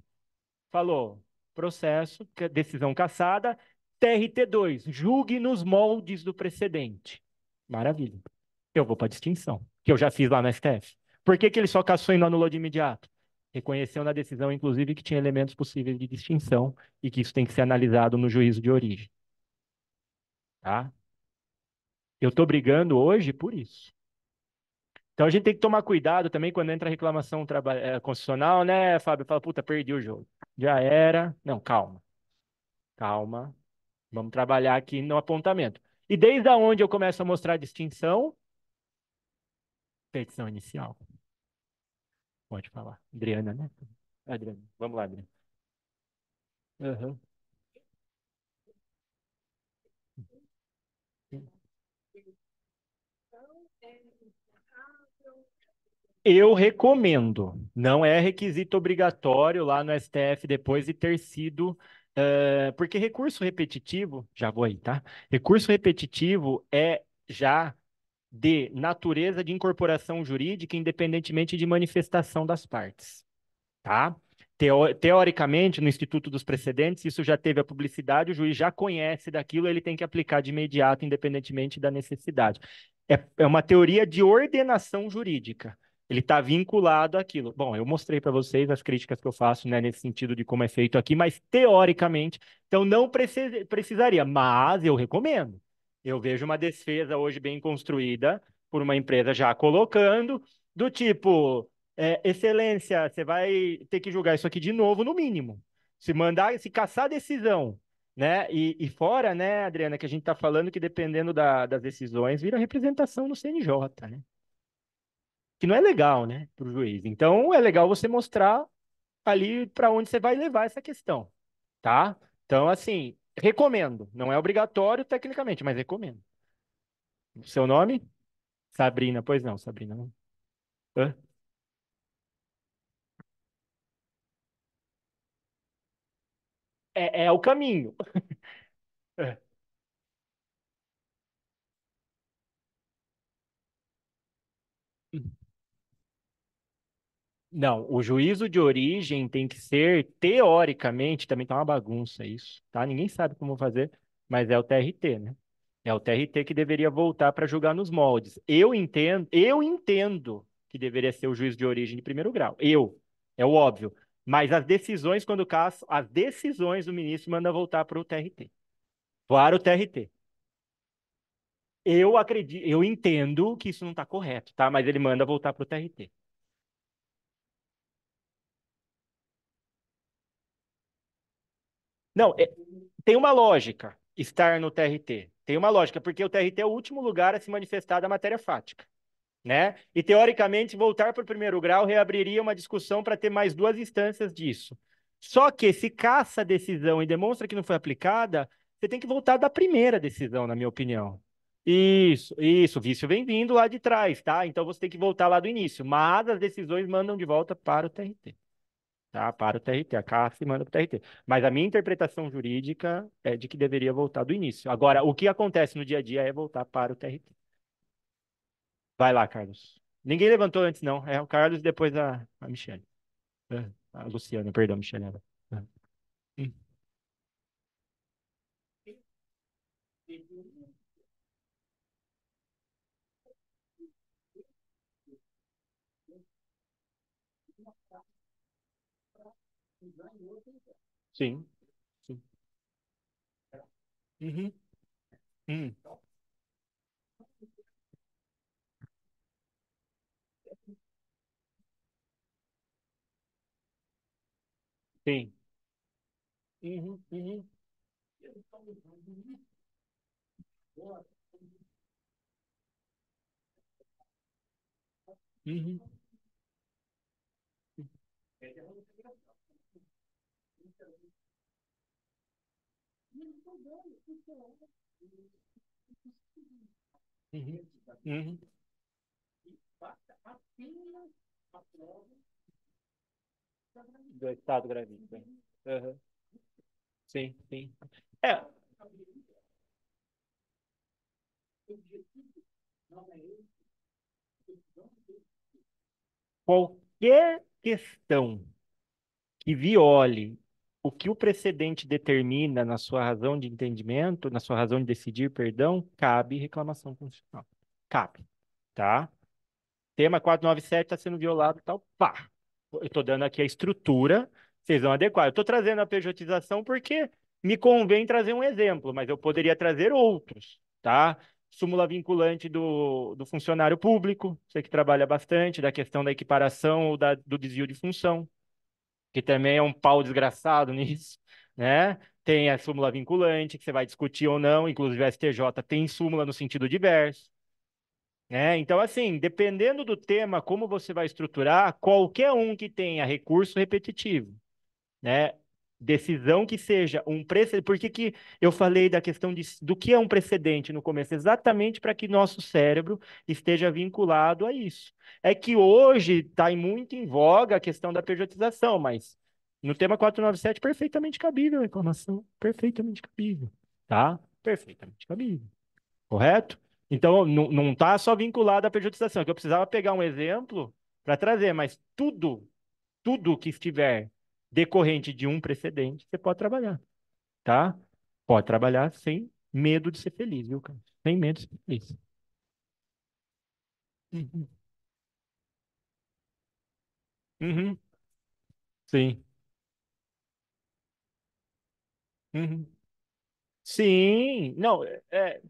Falou, processo, decisão caçada, TRT2, julgue nos moldes do precedente. Maravilha. Eu vou para a distinção, que eu já fiz lá na STF. Por que, que ele só caçou e não anulou de imediato? Reconheceu na decisão, inclusive, que tinha elementos possíveis de distinção e que isso tem que ser analisado no juízo de origem. Tá? Eu estou brigando hoje por isso. Então a gente tem que tomar cuidado também quando entra a reclamação eh, constitucional, né, Fábio? Fala, puta, perdi o jogo. Já era. Não, calma. Calma. Vamos trabalhar aqui no apontamento. E desde onde eu começo a mostrar a distinção? Petição inicial. Pode falar. Adriana, né? Adriana. Vamos lá, Adriana. Aham. Eu recomendo. Não é requisito obrigatório lá no STF depois de ter sido. Eh, porque recurso repetitivo, já vou aí, tá? Recurso repetitivo é já de natureza de incorporação jurídica, independentemente de manifestação das partes. Tá? teoricamente, no Instituto dos Precedentes, isso já teve a publicidade, o juiz já conhece daquilo, ele tem que aplicar de imediato, independentemente da necessidade. É, é uma teoria de ordenação jurídica. Ele está vinculado àquilo. Bom, eu mostrei para vocês as críticas que eu faço né, nesse sentido de como é feito aqui, mas teoricamente, então não precis precisaria, mas eu recomendo. Eu vejo uma defesa hoje bem construída por uma empresa já colocando, do tipo, é, excelência, você vai ter que julgar isso aqui de novo, no mínimo. Se mandar, se caçar decisão, né? E, e fora, né, Adriana, que a gente está falando que dependendo da, das decisões, vira representação no CNJ, né? Que não é legal, né, para o juiz. Então, é legal você mostrar ali para onde você vai levar essa questão, tá? Então, assim, Recomendo. Não é obrigatório tecnicamente, mas recomendo. Seu nome? Sabrina. Pois não, Sabrina. Hã? É, é o caminho. é. Não, o juízo de origem tem que ser, teoricamente, também tá uma bagunça isso, tá? Ninguém sabe como fazer, mas é o TRT, né? É o TRT que deveria voltar para julgar nos moldes. Eu entendo, eu entendo que deveria ser o juiz de origem de primeiro grau. Eu, é o óbvio. Mas as decisões, quando o caso, as decisões o ministro manda voltar para o TRT. Para o TRT. Eu acredito, eu entendo que isso não está correto, tá? Mas ele manda voltar para o TRT. Não, é, tem uma lógica estar no TRT. Tem uma lógica, porque o TRT é o último lugar a se manifestar da matéria fática. Né? E, teoricamente, voltar para o primeiro grau reabriria uma discussão para ter mais duas instâncias disso. Só que se caça a decisão e demonstra que não foi aplicada, você tem que voltar da primeira decisão, na minha opinião. Isso, isso, vício vem vindo lá de trás, tá? Então você tem que voltar lá do início, mas as decisões mandam de volta para o TRT tá? Para o TRT, a CAF manda para o TRT. Mas a minha interpretação jurídica é de que deveria voltar do início. Agora, o que acontece no dia a dia é voltar para o TRT. Vai lá, Carlos. Ninguém levantou antes, não. É o Carlos e depois a, a Michelle. É, a Luciana, perdão, Michelle. É. Sim. Sim. Uhum. Hum. Sim. Uhum, uhum. Uhum. Uhum. Uhum. Do estado gravídico. Uhum. Né? Sim, sim. É. Qualquer questão que viole o que o precedente determina na sua razão de entendimento, na sua razão de decidir, perdão, cabe reclamação constitucional. Cabe, tá? Tema 497 está sendo violado, tal, pá. Eu estou dando aqui a estrutura, vocês vão adequar. Eu estou trazendo a pejotização porque me convém trazer um exemplo, mas eu poderia trazer outros, tá? Súmula vinculante do, do funcionário público, você que trabalha bastante, da questão da equiparação ou da, do desvio de função, que também é um pau desgraçado nisso, né? Tem a súmula vinculante, que você vai discutir ou não, inclusive o STJ tem súmula no sentido diverso. Né? Então, assim, dependendo do tema, como você vai estruturar, qualquer um que tenha recurso repetitivo, né? decisão que seja um precedente. Por que, que eu falei da questão de, do que é um precedente no começo? Exatamente para que nosso cérebro esteja vinculado a isso. É que hoje está muito em voga a questão da pejotização, mas no tema 497, perfeitamente cabível a reclamação. Perfeitamente cabível. Tá? Perfeitamente cabível. Correto? Então, não está só vinculado à pejotização, é que eu precisava pegar um exemplo para trazer, mas tudo, tudo que estiver decorrente de um precedente, você pode trabalhar, tá? Pode trabalhar sem medo de ser feliz, viu, cara? Sem medo de ser feliz. Uhum. Uhum. Sim. Uhum. Sim. Não, é, é.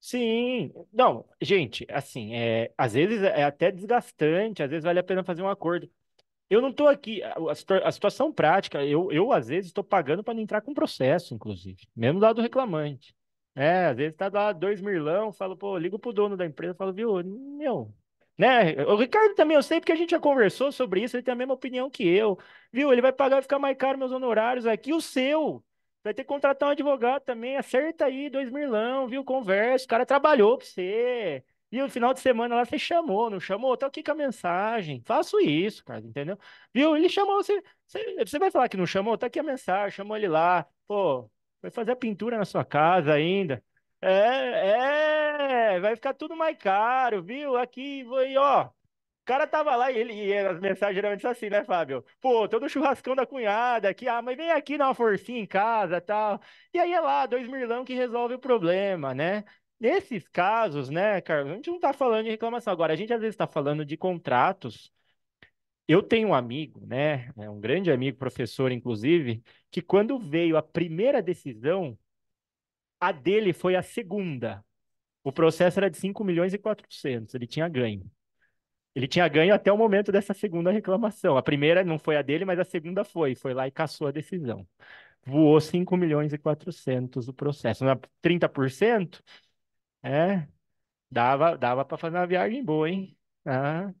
Sim, não, gente, assim, é, às vezes é até desgastante, às vezes vale a pena fazer um acordo. Eu não estou aqui. A, situação prática, eu, eu às vezes estou pagando para não entrar com processo, inclusive, mesmo lá do reclamante. É, às vezes está lá dois mirlão, falo, pô, ligo pro dono da empresa, falo, viu, meu, né? O Ricardo também, eu sei porque a gente já conversou sobre isso, ele tem a mesma opinião que eu, viu? Ele vai pagar, vai ficar mais caro meus honorários aqui, o seu. Vai ter que contratar um advogado também, acerta aí, dois mirlão, viu? Conversa, o cara trabalhou pra você. E no final de semana lá você chamou, não chamou? Tá aqui com a mensagem. Faço isso, cara, entendeu? Viu? Ele chamou você, você. Você vai falar que não chamou? Tá aqui a mensagem, chamou ele lá. Pô, vai fazer a pintura na sua casa ainda. É, é, vai ficar tudo mais caro, viu? Aqui, foi, ó. O cara tava lá e ele, e as mensagens geralmente são assim, né, Fábio? Pô, todo churrascão da cunhada aqui, ah, mas vem aqui dar uma forcinha em casa tal. E aí é lá, dois mirlão que resolve o problema, né? Nesses casos, né, Carlos, a gente não está falando de reclamação. Agora, a gente às vezes está falando de contratos. Eu tenho um amigo, né, é um grande amigo, professor, inclusive, que quando veio a primeira decisão, a dele foi a segunda. O processo era de 5 milhões e 400, ele tinha ganho. Ele tinha ganho até o momento dessa segunda reclamação. A primeira não foi a dele, mas a segunda foi. Foi lá e caçou a decisão. Voou 5 milhões e 400 o processo. 30%, é, dava, dava para fazer uma viagem boa, hein? Ah,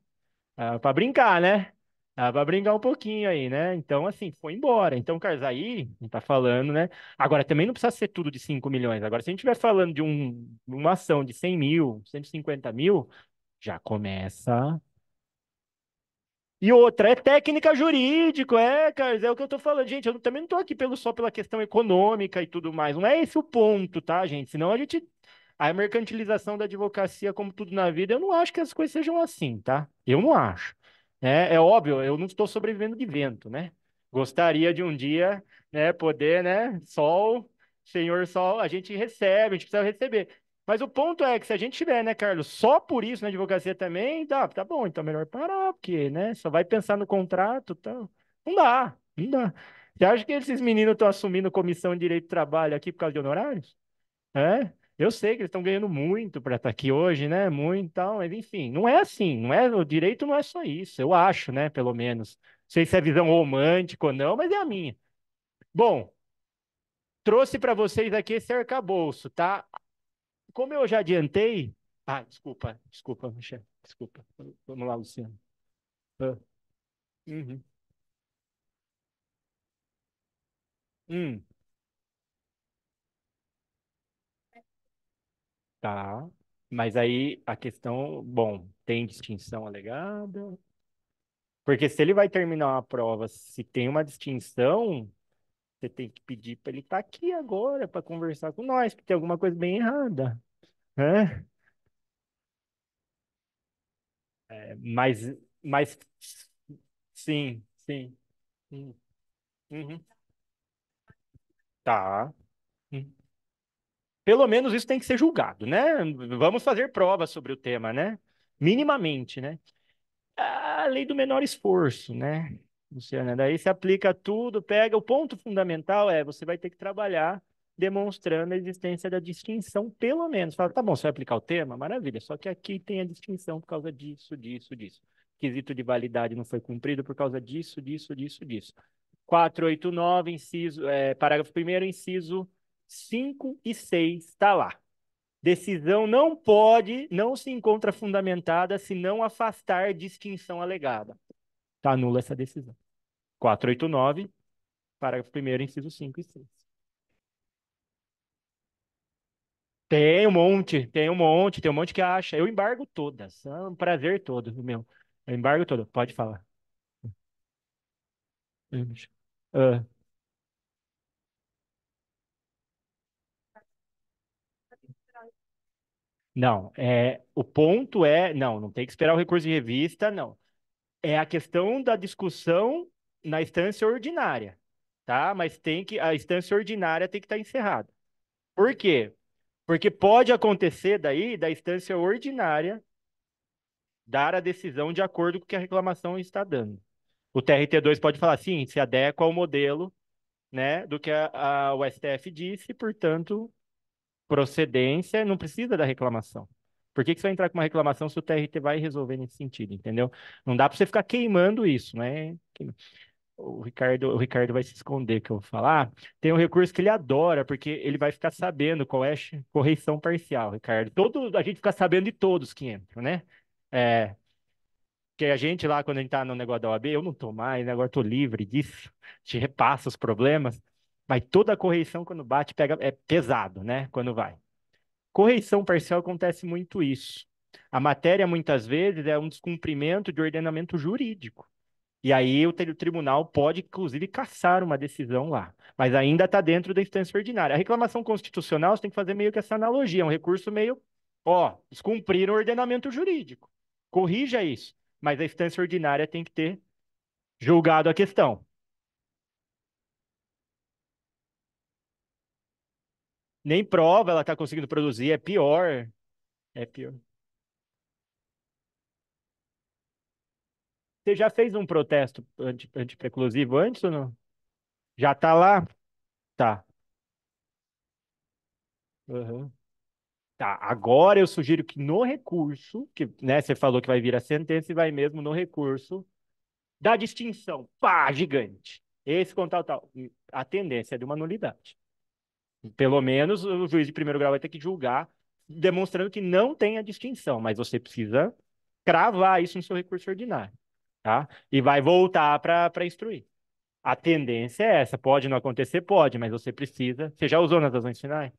dava ah, para brincar, né? Dava para brincar um pouquinho aí, né? Então, assim, foi embora. Então, Carzaí, aí tá falando, né? Agora, também não precisa ser tudo de 5 milhões. Agora, se a gente estiver falando de um, uma ação de 100 mil, 150 mil, já começa. E outra, é técnica jurídica, é, Carlos, é o que eu tô falando. Gente, eu também não tô aqui pelo, só pela questão econômica e tudo mais. Não é esse o ponto, tá, gente? Senão a gente a mercantilização da advocacia, como tudo na vida, eu não acho que as coisas sejam assim, tá? Eu não acho. É, é óbvio, eu não estou sobrevivendo de vento, né? Gostaria de um dia, né, poder, né, sol, senhor sol, a gente recebe, a gente precisa receber. Mas o ponto é que se a gente tiver, né, Carlos, só por isso na advocacia também, dá, tá bom, então melhor parar, porque, né, só vai pensar no contrato, tal. Não dá, não dá. Você acha que esses meninos estão assumindo comissão de direito de trabalho aqui por causa de honorários? É? Eu sei que eles estão ganhando muito para estar tá aqui hoje, né? Muito tal, mas enfim, não é assim, não é, o direito não é só isso, eu acho, né? Pelo menos. Não sei se é visão romântica ou não, mas é a minha. Bom, trouxe para vocês aqui esse arcabouço, tá? Como eu já adiantei. Ah, desculpa, desculpa, Michel, desculpa. Vamos lá, Luciano. Ah. Uhum. Hum. Tá. Mas aí a questão, bom, tem distinção alegada? Porque se ele vai terminar a prova, se tem uma distinção, você tem que pedir para ele estar tá aqui agora para conversar com nós, porque tem alguma coisa bem errada, né? É, mas, mas sim, sim. Sim. Uhum. Tá pelo menos isso tem que ser julgado, né? Vamos fazer provas sobre o tema, né? Minimamente, né? A lei do menor esforço, né, Luciana? Daí se aplica tudo, pega. O ponto fundamental é você vai ter que trabalhar demonstrando a existência da distinção, pelo menos. Fala, tá bom, você vai aplicar o tema? Maravilha, só que aqui tem a distinção por causa disso, disso, disso. Quesito de validade não foi cumprido por causa disso, disso, disso, disso. 489, inciso, é, parágrafo 1 inciso 5 e 6 está lá. Decisão não pode, não se encontra fundamentada se não afastar distinção alegada. está anula essa decisão. 489, parágrafo 1 inciso 5 e 6. Tem um monte, tem um monte, tem um monte que acha. Eu embargo todas. É um prazer todo, meu. Eu embargo todo. Pode falar. Uh. Não, é, o ponto é, não, não tem que esperar o recurso de revista, não. É a questão da discussão na instância ordinária, tá? Mas tem que a instância ordinária tem que estar tá encerrada. Por quê? Porque pode acontecer daí da instância ordinária dar a decisão de acordo com o que a reclamação está dando. O TRT2 pode falar sim, se adequa ao modelo, né, do que a, a, o STF disse, portanto, procedência, não precisa da reclamação. Por que, que você vai entrar com uma reclamação se o TRT vai resolver nesse sentido, entendeu? Não dá para você ficar queimando isso, né? O Ricardo, o Ricardo vai se esconder que eu vou falar. Tem um recurso que ele adora, porque ele vai ficar sabendo qual é a correção parcial, Ricardo. Todo, a gente fica sabendo de todos que entram, né? É, que a gente lá, quando a gente está no negócio da OAB, eu não estou mais, né? agora estou livre disso, te repassa os problemas. Mas toda a correção, quando bate, pega, é pesado, né? Quando vai. Correção parcial acontece muito isso. A matéria, muitas vezes, é um descumprimento de ordenamento jurídico. E aí o tribunal pode, inclusive, caçar uma decisão lá. Mas ainda está dentro da instância ordinária. A reclamação constitucional, você tem que fazer meio que essa analogia, é um recurso meio, ó, descumprir o ordenamento jurídico. Corrija isso. Mas a instância ordinária tem que ter julgado a questão. Nem prova ela está conseguindo produzir, é pior. É pior. Você já fez um protesto anti, preclusivo antes ou não? Já está lá? Tá. Uhum. Tá, agora eu sugiro que no recurso, que né, você falou que vai vir a sentença e vai mesmo no recurso, da distinção, pá, gigante. Esse com tal, tal. A tendência é de uma nulidade. Pelo menos o juiz de primeiro grau vai ter que julgar, demonstrando que não tem a distinção, mas você precisa cravar isso no seu recurso ordinário, tá? E vai voltar para instruir. A tendência é essa, pode não acontecer, pode, mas você precisa. Você já usou nas razões finais?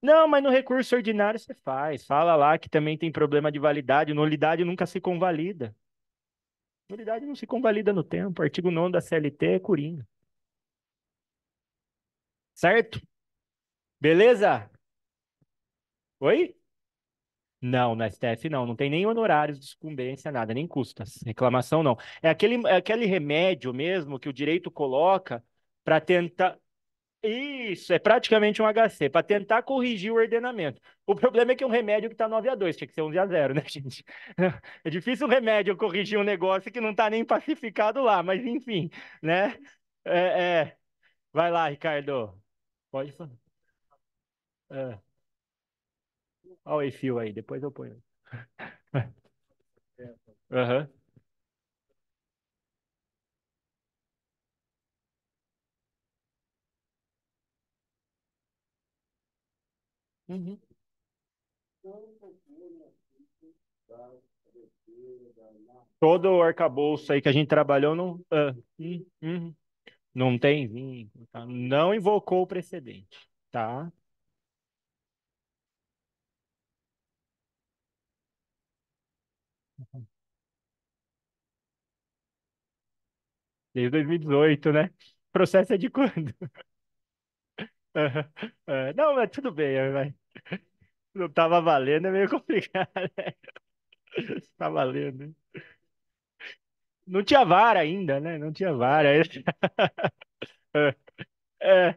Não, mas no recurso ordinário você faz. Fala lá que também tem problema de validade. Nulidade nunca se convalida. Autoridade não se convalida no tempo. Artigo 9 da CLT é coringa. Certo? Beleza? Oi? Não, na STF não, não tem nem honorários de sucumbência, nada, nem custas, reclamação não. É aquele, é aquele remédio mesmo que o direito coloca para tentar isso, é praticamente um HC, para tentar corrigir o ordenamento. O problema é que é um remédio que está 9 a 2 tinha que ser 11 a 0 né, gente? É difícil um remédio corrigir um negócio que não está nem pacificado lá, mas enfim, né? É, é. Vai lá, Ricardo. Pode falar. É. Olha o e aí, depois eu ponho. Aham. Uhum. Uhum. Todo o arcabouço aí que a gente trabalhou não, uh, uh, uh, não tem vínculo, tá? não invocou o precedente, tá? Desde 2018, né? O processo é de quando? é, não, mas tudo bem, é, vai. Não tava valendo, é meio complicado, né? Tá valendo. Não tinha vara ainda, né? Não tinha vara. É, é,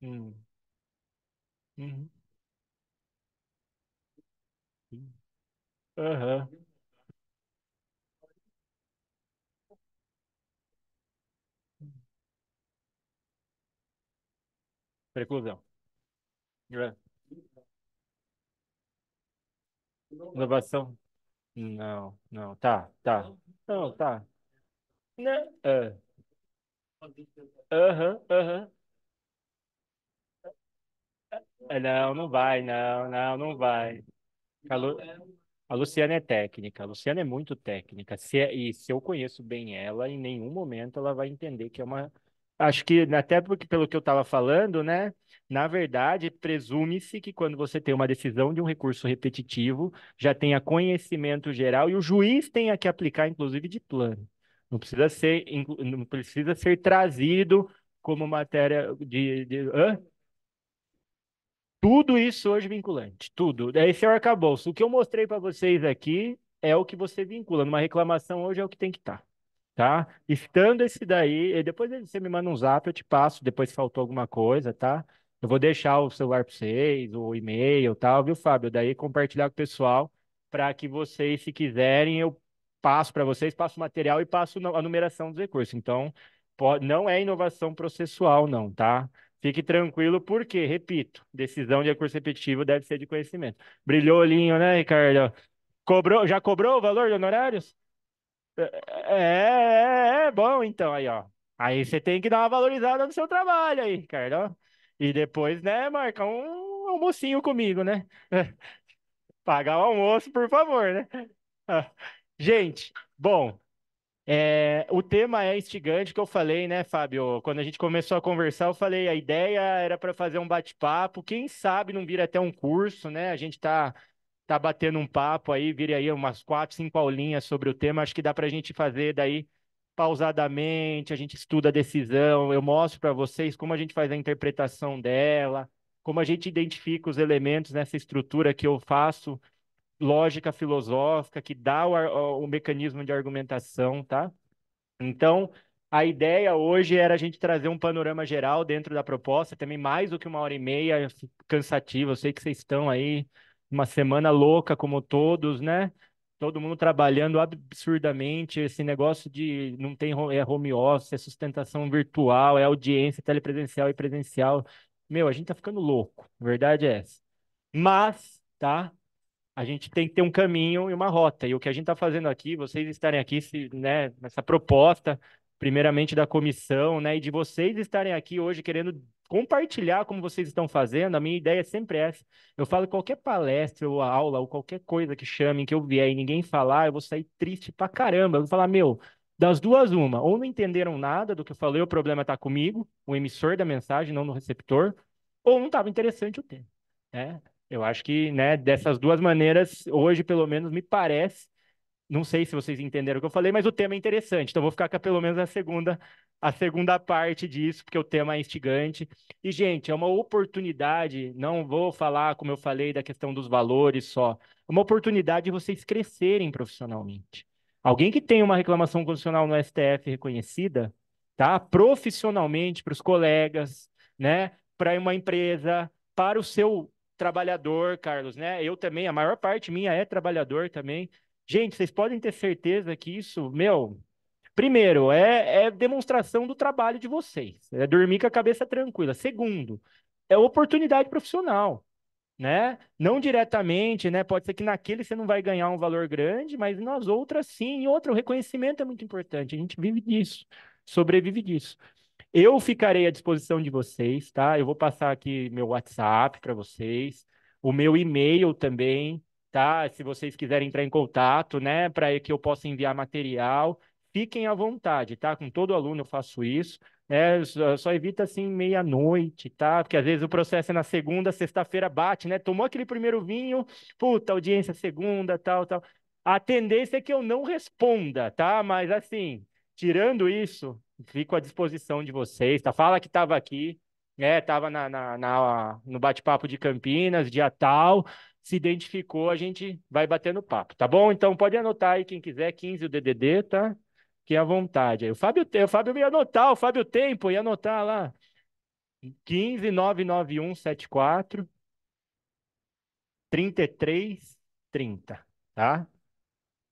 hum, uhum, aham. Preclusão. É. Inovação. Não, não. Tá, tá. Não, tá. Não. Né? É. Aham, aham. É, não, não vai, não, não, não vai. A, Lu... a Luciana é técnica, a Luciana é muito técnica. Se é- E se eu conheço bem ela, em nenhum momento ela vai entender que é uma acho que né, até porque, pelo que eu estava falando, né? Na verdade, presume-se que quando você tem uma decisão de um recurso repetitivo, já tenha conhecimento geral e o juiz tenha que aplicar, inclusive, de plano. Não precisa ser, não precisa ser trazido como matéria de. de tudo isso hoje vinculante, tudo. É esse é o arcabouço. O que eu mostrei para vocês aqui é o que você vincula. Numa reclamação hoje é o que tem que estar. Tá tá? Estando esse daí, e depois você me manda um zap, eu te passo, depois se faltou alguma coisa, tá? Eu vou deixar o celular para vocês, o e-mail, tal, viu, Fábio? Daí compartilhar com o pessoal para que vocês, se quiserem, eu passo para vocês, passo o material e passo a numeração dos recursos. Então, pode, não é inovação processual, não, tá? Fique tranquilo, porque, repito, decisão de recurso repetitivo deve ser de conhecimento. Brilhou o olhinho, né, Ricardo? Cobrou, já cobrou o valor de honorários? É, é, é bom, então, aí, ó. Aí você tem que dar uma valorizada no seu trabalho aí, Ricardo. E depois, né, marcar um almocinho comigo, né? Pagar o almoço, por favor, né? Gente, bom, é, o tema é instigante que eu falei, né, Fábio? Quando a gente começou a conversar, eu falei, a ideia era para fazer um bate-papo, quem sabe não vira até um curso, né? A gente está tá batendo um papo aí, vire aí umas quatro, cinco aulinhas sobre o tema, acho que dá para a gente fazer daí pausadamente, a gente estuda a decisão, eu mostro para vocês como a gente faz a interpretação dela, como a gente identifica os elementos nessa estrutura que eu faço, lógica filosófica, que dá o, o mecanismo de argumentação, tá? Então, a ideia hoje era a gente trazer um panorama geral dentro da proposta, também mais do que uma hora e meia, cansativo, eu sei que vocês estão aí uma semana louca como todos, né? Todo mundo trabalhando absurdamente, esse negócio de não tem é home office, é sustentação virtual, é audiência telepresencial e presencial. Meu, a gente tá ficando louco, a verdade é essa. Mas, tá? A gente tem que ter um caminho e uma rota. E o que a gente tá fazendo aqui, vocês estarem aqui, se, né, nessa proposta, primeiramente da comissão, né, e de vocês estarem aqui hoje querendo compartilhar como vocês estão fazendo. A minha ideia é sempre essa. Eu falo qualquer palestra ou aula ou qualquer coisa que chamem, que eu vier e ninguém falar, eu vou sair triste pra caramba. Eu vou falar, meu, das duas, uma, ou não entenderam nada do que eu falei, o problema tá comigo, o emissor da mensagem, não no receptor, ou não estava interessante o tema, né? Eu acho que, né, dessas duas maneiras, hoje pelo menos me parece não sei se vocês entenderam o que eu falei, mas o tema é interessante. Então, vou ficar com pelo menos a segunda, a segunda parte disso, porque o tema é instigante. E, gente, é uma oportunidade. Não vou falar, como eu falei, da questão dos valores só. É uma oportunidade de vocês crescerem profissionalmente. Alguém que tem uma reclamação condicional no STF reconhecida, tá? Profissionalmente, para os colegas, né? Para uma empresa, para o seu trabalhador, Carlos, né? Eu também, a maior parte minha é trabalhador também. Gente, vocês podem ter certeza que isso, meu, Primeiro, é, é, demonstração do trabalho de vocês. É dormir com a cabeça tranquila. Segundo, é oportunidade profissional. Né? Não diretamente, né? Pode ser que naquele você não vai ganhar um valor grande, mas nas outras sim. E outra, o reconhecimento é muito importante. A gente vive disso, sobrevive disso. Eu ficarei à disposição de vocês, tá? Eu vou passar aqui meu WhatsApp para vocês, o meu e-mail também tá? Se vocês quiserem entrar em contato, né, para que eu possa enviar material, fiquem à vontade, tá? Com todo aluno eu faço isso. É, só, evita assim meia-noite, tá? Porque às vezes o processo é na segunda, sexta-feira bate, né? Tomou aquele primeiro vinho, puta, audiência segunda, tal, tal. A tendência é que eu não responda, tá? Mas assim, tirando isso, fico à disposição de vocês, tá? Fala que estava aqui, né? Tava na, na, na no bate-papo de Campinas, dia tal se identificou, a gente vai batendo papo, tá bom? Então pode anotar aí quem quiser, 15 o DDD, tá? Fiquem à vontade. Aí, o Fábio, o Fábio ia anotar, o Fábio Tempo ia anotar lá. 15 991 74 33 30, tá?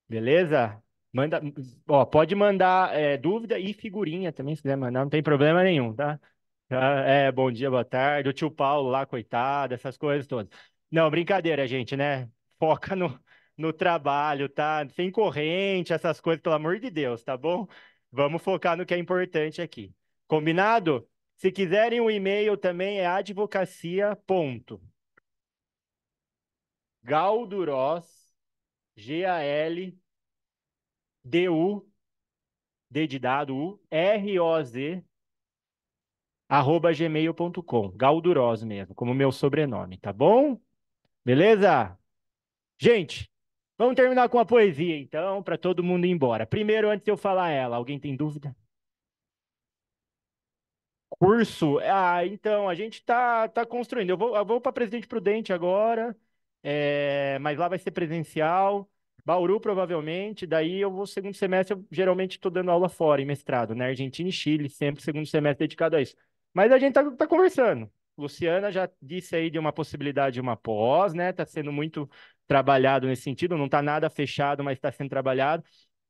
Beleza? Manda, ó, pode mandar é, dúvida e figurinha também, se quiser mandar, não tem problema nenhum, tá? tá é, bom dia, boa tarde. O tio Paulo lá, coitado, essas coisas todas. Não, brincadeira, gente, né? Foca no, no trabalho, tá? Sem corrente, essas coisas, pelo amor de Deus, tá bom? Vamos focar no que é importante aqui. Combinado? Se quiserem o um e-mail também é advocacia. Ponto. Galduros, G-A-L, D-U, D de dado, U, R-O-Z, arroba gmail.com. Galduros mesmo, como meu sobrenome, tá bom? Beleza? Gente, vamos terminar com a poesia, então, para todo mundo ir embora. Primeiro, antes de eu falar ela, alguém tem dúvida? Curso? Ah, então, a gente tá, tá construindo. Eu vou, eu vou para Presidente Prudente agora, é, mas lá vai ser presencial. Bauru, provavelmente, daí eu vou segundo semestre, eu geralmente estou dando aula fora, em mestrado, na né? Argentina e Chile, sempre segundo semestre dedicado a isso. Mas a gente tá, tá conversando. Luciana já disse aí de uma possibilidade de uma pós, né? Está sendo muito trabalhado nesse sentido, não está nada fechado, mas está sendo trabalhado.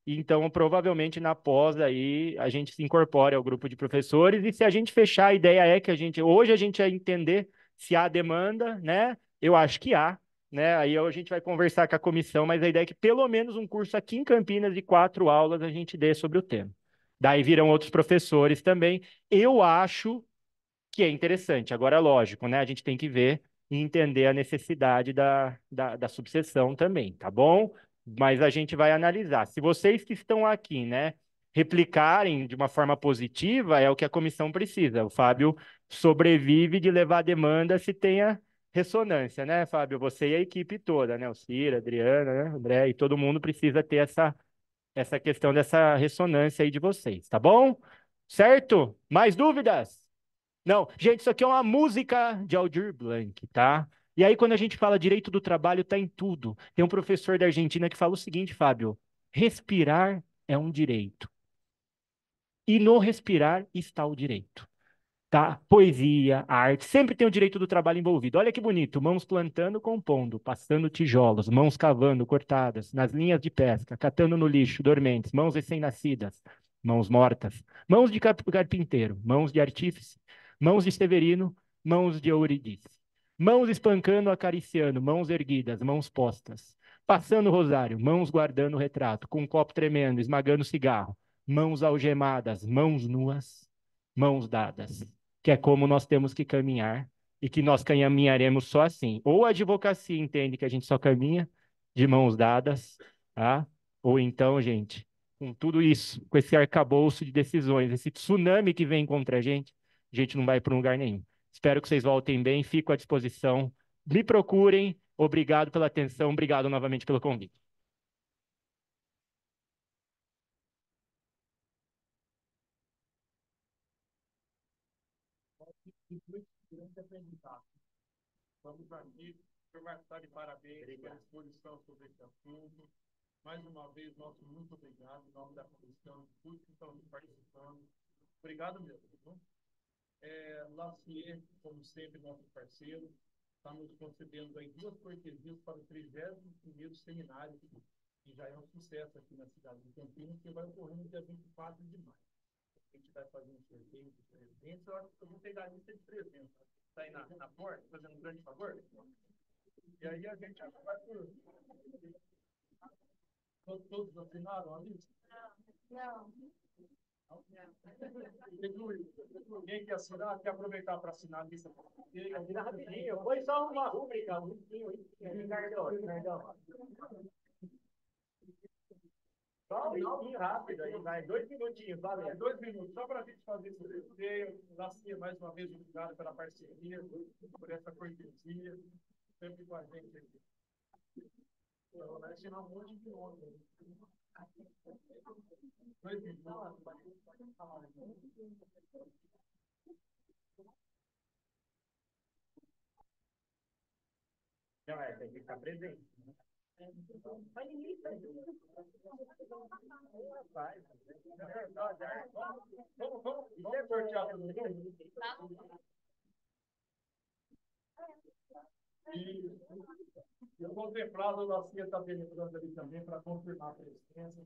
Então, provavelmente na pós aí a gente se incorpora ao grupo de professores e se a gente fechar, a ideia é que a gente hoje a gente vai entender se há demanda, né? Eu acho que há, né? Aí a gente vai conversar com a comissão, mas a ideia é que pelo menos um curso aqui em Campinas de quatro aulas a gente dê sobre o tema. Daí virão outros professores também. Eu acho que é interessante. Agora, lógico, né? A gente tem que ver e entender a necessidade da, da, da subseção também, tá bom? Mas a gente vai analisar. Se vocês que estão aqui, né, replicarem de uma forma positiva, é o que a comissão precisa. O Fábio sobrevive de levar demanda se tenha ressonância, né, Fábio? Você e a equipe toda, né? O Cira, Adriana, né? André, e todo mundo precisa ter essa, essa questão dessa ressonância aí de vocês, tá bom? Certo? Mais dúvidas? Não, gente, isso aqui é uma música de Aldir Blanc, tá? E aí, quando a gente fala direito do trabalho, tá em tudo. Tem um professor da Argentina que fala o seguinte, Fábio: respirar é um direito. E no respirar está o direito. Tá? Poesia, arte, sempre tem o direito do trabalho envolvido. Olha que bonito, mãos plantando, compondo, passando tijolos, mãos cavando, cortadas, nas linhas de pesca, catando no lixo, dormentes, mãos recém-nascidas, mãos mortas, mãos de carpinteiro, mãos de artífice, Mãos de Severino, mãos de Eurídice. Mãos espancando, acariciando, mãos erguidas, mãos postas. Passando o rosário, mãos guardando o retrato, com um copo tremendo, esmagando o cigarro. Mãos algemadas, mãos nuas, mãos dadas. Que é como nós temos que caminhar e que nós caminharemos só assim. Ou a advocacia entende que a gente só caminha de mãos dadas, tá? ou então, gente, com tudo isso, com esse arcabouço de decisões, esse tsunami que vem contra a gente, a gente não vai para lugar nenhum. Espero que vocês voltem bem, fico à disposição. Me procurem. Obrigado pela atenção, obrigado novamente pelo convite. Vamos aqui, eu estar de parabéns obrigado. pela exposição sobre esse assunto. Mais uma vez, nosso muito obrigado em nome da comissão, todos que estão participando. Obrigado mesmo. É, Lacier, como sempre, nosso parceiro, está nos concedendo aí duas cortesias para o 31 Seminário, que já é um sucesso aqui na cidade de Campinas, que vai ocorrer no dia 24 de maio. A gente vai fazer um sorteio de presentes. Eu acho que eu vou pegar a lista de presentes. Está aí na, na porta, fazendo um grande favor. E aí a gente vai por. Todos assinaram a lista? Não. Não. Alguém quer assinar? Quer aproveitar para assinar a lista? Eu vou só uma rúbrica, um minutinho Ricardo, é, é, é, Só um rápido aí, vai. Dois minutinhos, valeu. Dois minutos, só para a gente fazer esse sorteio. Lacia, mais uma vez, obrigado pela parceria, por essa cortesia, sempre com a gente aqui. Eu assinar um monte de nome. Não, é, tem que estar presente. Mas ninguém está Rapaz, vamos, vamos, vamos sortear todo mundo. E eu vou contemplado na está penetrando ali também para confirmar a presença.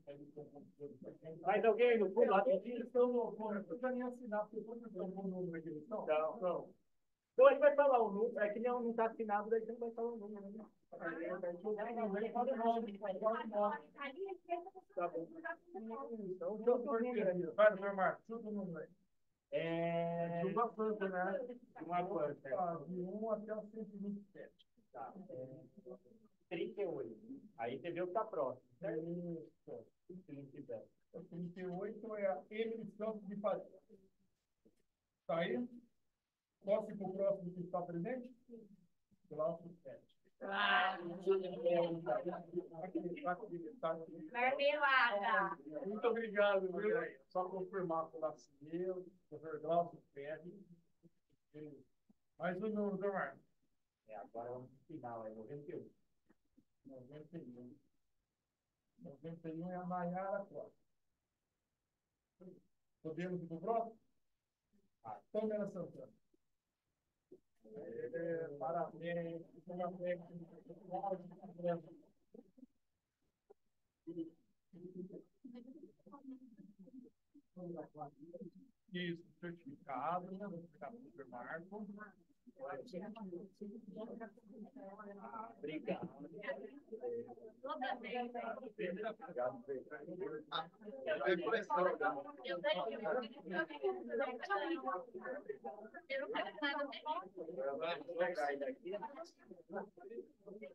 Mas alguém no fundo lá estão no fundo. Eu já nem assinar, porque eu estão com o número aqui, não? Então a gente vai falar o número, é que não está assinado, daí a gente vai falar o número, né? Tá bom. Então, deixa eu ver. Vai, meu irmão, chuta o número aí. É, de uma planta, né? De uma planta. De 1 até o 127. Tá. É. 38. Aí você vê o que está próximo, certo? Isso. 37. 38 é a emissão de fazer. Está aí? Posso ir para o próximo que está presente? Próximo 7. Marmelada. Muito obrigado, viu? Só confirmar com o Lacinheiro, com o Verdão, Ferri. Mais um número, seu Marcos. É, agora vamos o final, é 91. 91. 91 é a Maiara Costa. Podemos ir para o próximo? Ah, então, a Câmara Santana. É, parabéns, parabéns. Isso, certificado, né? Vou Marco. Obrigado. Eu